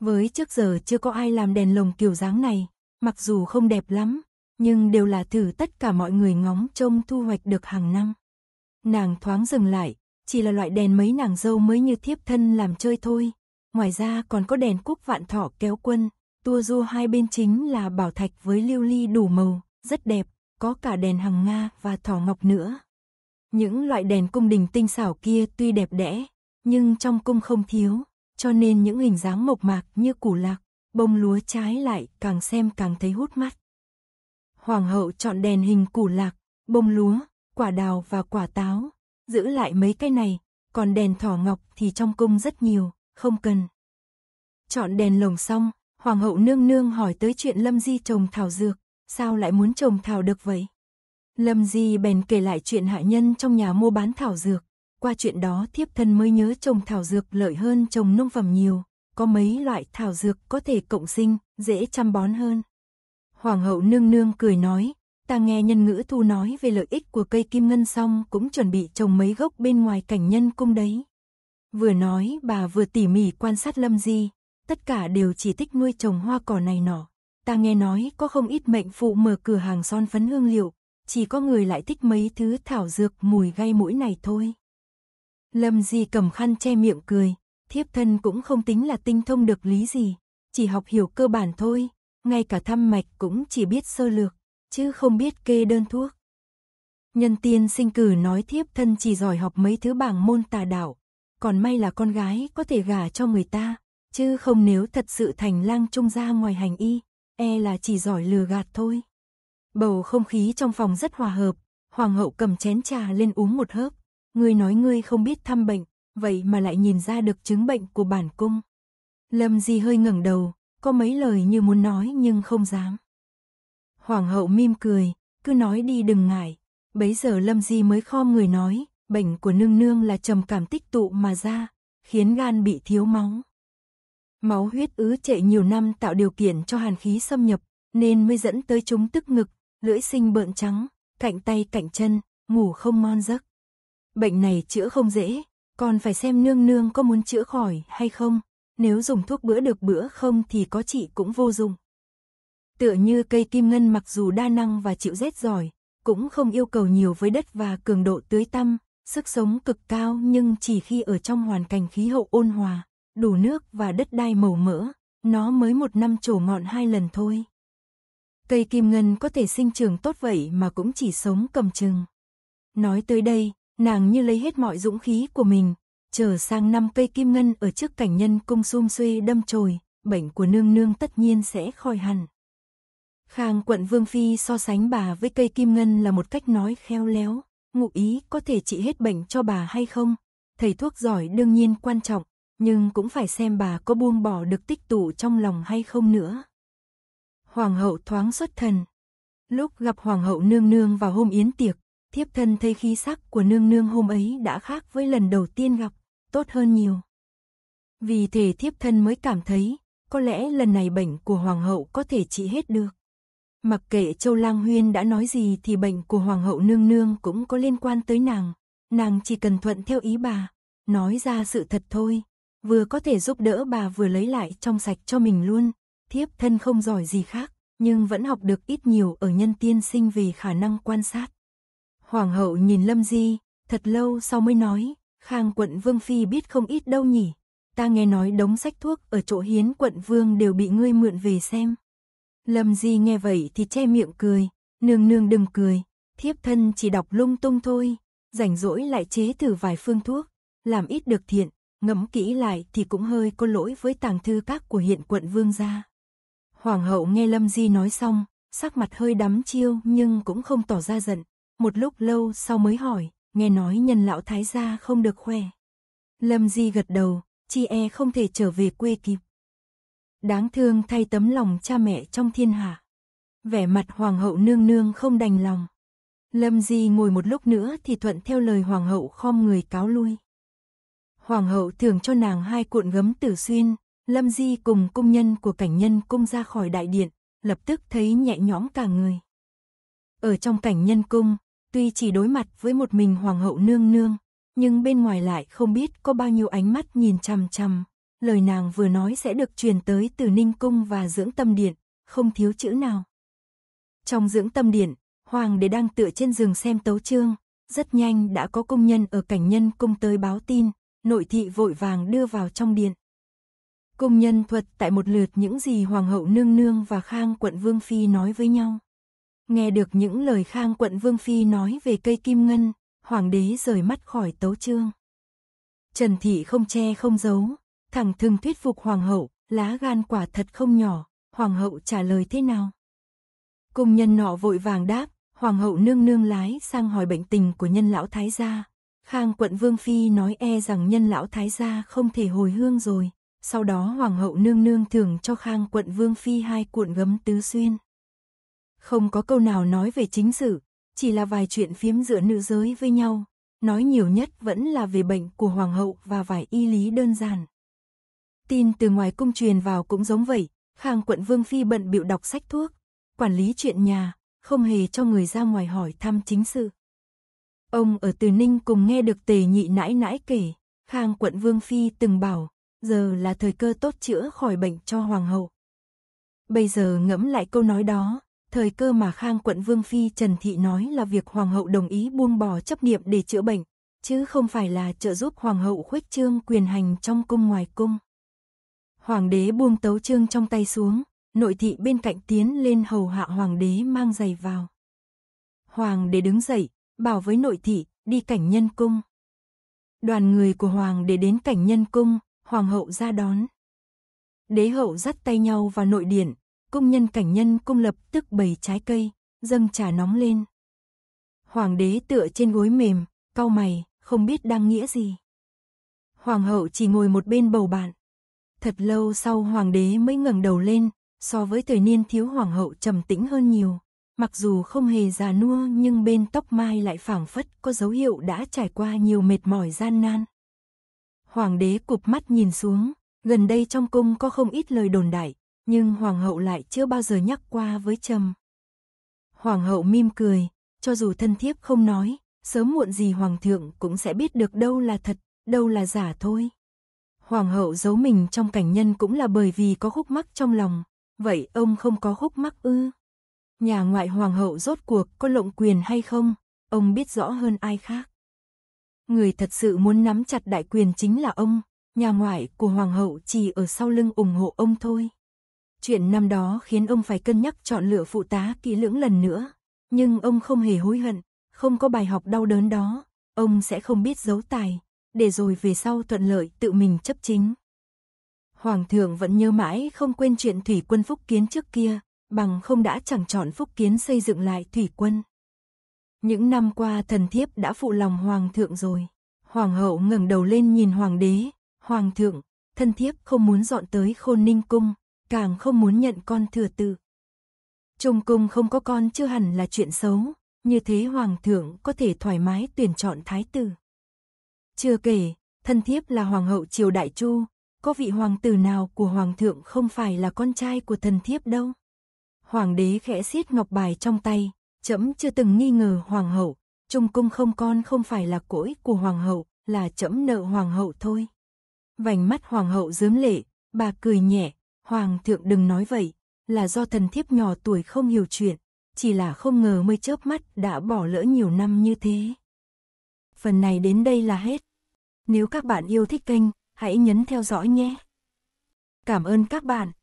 Với trước giờ chưa có ai làm đèn lồng kiểu dáng này, mặc dù không đẹp lắm, nhưng đều là thử tất cả mọi người ngóng trông thu hoạch được hàng năm. Nàng thoáng dừng lại, chỉ là loại đèn mấy nàng dâu mới như thiếp thân làm chơi thôi. Ngoài ra còn có đèn cúc vạn thọ kéo quân, tua du hai bên chính là bảo thạch với lưu ly đủ màu, rất đẹp, có cả đèn hằng Nga và thỏ ngọc nữa. Những loại đèn cung đình tinh xảo kia tuy đẹp đẽ, nhưng trong cung không thiếu, cho nên những hình dáng mộc mạc như củ lạc, bông lúa trái lại càng xem càng thấy hút mắt. Hoàng hậu chọn đèn hình củ lạc, bông lúa, quả đào và quả táo, giữ lại mấy cái này, còn đèn thỏ ngọc thì trong cung rất nhiều, không cần. Chọn đèn lồng xong, hoàng hậu nương nương hỏi tới chuyện Lâm Di trồng thảo dược, sao lại muốn trồng thảo được vậy? Lâm Di bèn kể lại chuyện hạ nhân trong nhà mua bán thảo dược. Qua chuyện đó thiếp thân mới nhớ trồng thảo dược lợi hơn trồng nông phẩm nhiều. Có mấy loại thảo dược có thể cộng sinh, dễ chăm bón hơn. Hoàng hậu nương nương cười nói, ta nghe nhân ngữ thu nói về lợi ích của cây kim ngân xong cũng chuẩn bị trồng mấy gốc bên ngoài cảnh nhân cung đấy. Vừa nói bà vừa tỉ mỉ quan sát Lâm Di, tất cả đều chỉ thích nuôi trồng hoa cỏ này nọ. Ta nghe nói có không ít mệnh phụ mở cửa hàng son phấn hương liệu, chỉ có người lại thích mấy thứ thảo dược mùi gây mũi này thôi. Lâm Di cầm khăn che miệng cười, thiếp thân cũng không tính là tinh thông được lý gì, chỉ học hiểu cơ bản thôi, ngay cả thăm mạch cũng chỉ biết sơ lược, chứ không biết kê đơn thuốc. Nhân tiên sinh cử nói thiếp thân chỉ giỏi học mấy thứ bảng môn tà đạo, còn may là con gái có thể gả cho người ta, chứ không nếu thật sự thành lang trung gia ngoài hành y, e là chỉ giỏi lừa gạt thôi. Bầu không khí trong phòng rất hòa hợp, hoàng hậu cầm chén trà lên uống một hớp. Ngươi nói ngươi không biết thăm bệnh, vậy mà lại nhìn ra được chứng bệnh của bản cung. Lâm Di hơi ngẩng đầu, có mấy lời như muốn nói nhưng không dám. Hoàng hậu mỉm cười, cứ nói đi đừng ngại. Bấy giờ Lâm Di mới khom người nói, bệnh của nương nương là trầm cảm tích tụ mà ra, khiến gan bị thiếu máu. Máu huyết ứ trệ nhiều năm tạo điều kiện cho hàn khí xâm nhập, nên mới dẫn tới chúng tức ngực lưỡi sinh bợn trắng, cạnh tay cạnh chân, ngủ không mon giấc. Bệnh này chữa không dễ, còn phải xem nương nương có muốn chữa khỏi hay không, nếu dùng thuốc bữa được bữa không thì có trị cũng vô dụng. Tựa như cây kim ngân mặc dù đa năng và chịu rét giỏi, cũng không yêu cầu nhiều với đất và cường độ tưới tăm, sức sống cực cao nhưng chỉ khi ở trong hoàn cảnh khí hậu ôn hòa, đủ nước và đất đai màu mỡ, nó mới một năm trổ ngọn hai lần thôi. Cây kim ngân có thể sinh trưởng tốt vậy mà cũng chỉ sống cầm chừng. Nói tới đây, nàng như lấy hết mọi dũng khí của mình, chờ sang năm cây kim ngân ở trước cảnh nhân cung sum xuê đâm chồi, bệnh của nương nương tất nhiên sẽ khỏi hẳn. Khang quận Vương Phi so sánh bà với cây kim ngân là một cách nói khéo léo, ngụ ý có thể trị hết bệnh cho bà hay không. Thầy thuốc giỏi đương nhiên quan trọng, nhưng cũng phải xem bà có buông bỏ được tích tụ trong lòng hay không nữa hoàng hậu thoáng xuất thần. Lúc gặp hoàng hậu nương nương vào hôm yến tiệc, thiếp thân thấy khí sắc của nương nương hôm ấy đã khác với lần đầu tiên gặp, tốt hơn nhiều. Vì thể thiếp thân mới cảm thấy, có lẽ lần này bệnh của hoàng hậu có thể trị hết được. Mặc kệ Châu Lang Huyên đã nói gì thì bệnh của hoàng hậu nương nương cũng có liên quan tới nàng, nàng chỉ cần thuận theo ý bà, nói ra sự thật thôi, vừa có thể giúp đỡ bà vừa lấy lại trong sạch cho mình luôn, thiếp thân không giỏi gì khác, nhưng vẫn học được ít nhiều ở nhân tiên sinh vì khả năng quan sát. Hoàng hậu nhìn Lâm Di, thật lâu sau mới nói, Khang quận Vương Phi biết không ít đâu nhỉ, ta nghe nói đống sách thuốc ở chỗ hiến quận Vương đều bị ngươi mượn về xem. Lâm Di nghe vậy thì che miệng cười, nương nương đừng cười, thiếp thân chỉ đọc lung tung thôi, rảnh rỗi lại chế thử vài phương thuốc, làm ít được thiện, ngẫm kỹ lại thì cũng hơi có lỗi với tàng thư các của hiện quận Vương gia. Hoàng hậu nghe Lâm Di nói xong, sắc mặt hơi đắm chiêu nhưng cũng không tỏ ra giận. Một lúc lâu sau mới hỏi, nghe nói nhân lão thái gia không được khỏe. Lâm Di gật đầu, chi e không thể trở về quê kịp. Đáng thương thay tấm lòng cha mẹ trong thiên hạ. Vẻ mặt hoàng hậu nương nương không đành lòng. Lâm Di ngồi một lúc nữa thì thuận theo lời hoàng hậu khom người cáo lui. Hoàng hậu thường cho nàng hai cuộn gấm tử xuyên, Lâm Di cùng công nhân của cảnh nhân cung ra khỏi đại điện, lập tức thấy nhẹ nhõm cả người. Ở trong cảnh nhân cung, tuy chỉ đối mặt với một mình hoàng hậu nương nương, nhưng bên ngoài lại không biết có bao nhiêu ánh mắt nhìn chằm chằm. Lời nàng vừa nói sẽ được truyền tới từ Ninh Cung và Dưỡng Tâm Điện, không thiếu chữ nào. Trong Dưỡng Tâm Điện, Hoàng đế đang tựa trên giường xem tấu chương, rất nhanh đã có công nhân ở cảnh nhân cung tới báo tin, nội thị vội vàng đưa vào trong điện. Cùng nhân thuật tại một lượt những gì Hoàng hậu Nương Nương và Khang quận Vương Phi nói với nhau. Nghe được những lời Khang quận Vương Phi nói về cây kim ngân, Hoàng đế rời mắt khỏi tấu trương. Trần Thị không che không giấu, thẳng thừng thuyết phục Hoàng hậu, lá gan quả thật không nhỏ, Hoàng hậu trả lời thế nào? Cùng nhân nọ vội vàng đáp, Hoàng hậu nương nương lái sang hỏi bệnh tình của nhân lão thái gia. Khang quận Vương Phi nói e rằng nhân lão thái gia không thể hồi hương rồi, sau đó hoàng hậu nương nương thường cho khang quận vương phi hai cuộn gấm tứ xuyên. Không có câu nào nói về chính sự, chỉ là vài chuyện phiếm giữa nữ giới với nhau, nói nhiều nhất vẫn là về bệnh của hoàng hậu và vài y lý đơn giản. Tin từ ngoài cung truyền vào cũng giống vậy, khang quận vương phi bận bịu đọc sách thuốc, quản lý chuyện nhà, không hề cho người ra ngoài hỏi thăm chính sự. Ông ở Từ Ninh cùng nghe được tề nhị nãi nãi kể, khang quận vương phi từng bảo, giờ là thời cơ tốt chữa khỏi bệnh cho hoàng hậu. Bây giờ ngẫm lại câu nói đó, thời cơ mà Khang quận Vương Phi Trần Thị nói là việc hoàng hậu đồng ý buông bỏ chấp niệm để chữa bệnh, chứ không phải là trợ giúp hoàng hậu khuếch trương quyền hành trong cung ngoài cung. Hoàng đế buông tấu trương trong tay xuống, nội thị bên cạnh tiến lên hầu hạ hoàng đế mang giày vào. Hoàng đế đứng dậy, bảo với nội thị, đi cảnh nhân cung. Đoàn người của hoàng đế đến cảnh nhân cung, hoàng hậu ra đón. Đế hậu dắt tay nhau vào nội điện, cung nhân cảnh nhân cung lập tức bày trái cây, dâng trà nóng lên. Hoàng đế tựa trên gối mềm, cau mày, không biết đang nghĩa gì. Hoàng hậu chỉ ngồi một bên bầu bạn. Thật lâu sau hoàng đế mới ngẩng đầu lên, so với thời niên thiếu hoàng hậu trầm tĩnh hơn nhiều. Mặc dù không hề già nua nhưng bên tóc mai lại phảng phất có dấu hiệu đã trải qua nhiều mệt mỏi gian nan. Hoàng đế cụp mắt nhìn xuống, gần đây trong cung có không ít lời đồn đại, nhưng hoàng hậu lại chưa bao giờ nhắc qua với trâm. Hoàng hậu mỉm cười, cho dù thân thiếp không nói, sớm muộn gì hoàng thượng cũng sẽ biết được đâu là thật, đâu là giả thôi. Hoàng hậu giấu mình trong cảnh nhân cũng là bởi vì có khúc mắc trong lòng, vậy ông không có khúc mắc ư? Nhà ngoại hoàng hậu rốt cuộc có lộng quyền hay không, ông biết rõ hơn ai khác. Người thật sự muốn nắm chặt đại quyền chính là ông, nhà ngoại của hoàng hậu chỉ ở sau lưng ủng hộ ông thôi. Chuyện năm đó khiến ông phải cân nhắc chọn lựa phụ tá kỹ lưỡng lần nữa, nhưng ông không hề hối hận, không có bài học đau đớn đó, ông sẽ không biết giấu tài, để rồi về sau thuận lợi tự mình chấp chính. Hoàng thượng vẫn nhớ mãi không quên chuyện thủy quân phúc kiến trước kia, bằng không đã chẳng chọn phúc kiến xây dựng lại thủy quân. Những năm qua thần thiếp đã phụ lòng hoàng thượng rồi. Hoàng hậu ngẩng đầu lên nhìn hoàng đế, hoàng thượng, thân thiếp không muốn dọn tới khôn ninh cung, càng không muốn nhận con thừa tự. Trung cung không có con chưa hẳn là chuyện xấu, như thế hoàng thượng có thể thoải mái tuyển chọn thái tử. Chưa kể, thân thiếp là hoàng hậu triều đại chu, có vị hoàng tử nào của hoàng thượng không phải là con trai của thần thiếp đâu. Hoàng đế khẽ siết ngọc bài trong tay, Chấm chưa từng nghi ngờ hoàng hậu, trung cung không con không phải là cỗi của hoàng hậu, là chấm nợ hoàng hậu thôi. Vành mắt hoàng hậu dớm lệ, bà cười nhẹ, hoàng thượng đừng nói vậy, là do thần thiếp nhỏ tuổi không hiểu chuyện, chỉ là không ngờ mới chớp mắt đã bỏ lỡ nhiều năm như thế. Phần này đến đây là hết. Nếu các bạn yêu thích kênh, hãy nhấn theo dõi nhé. Cảm ơn các bạn.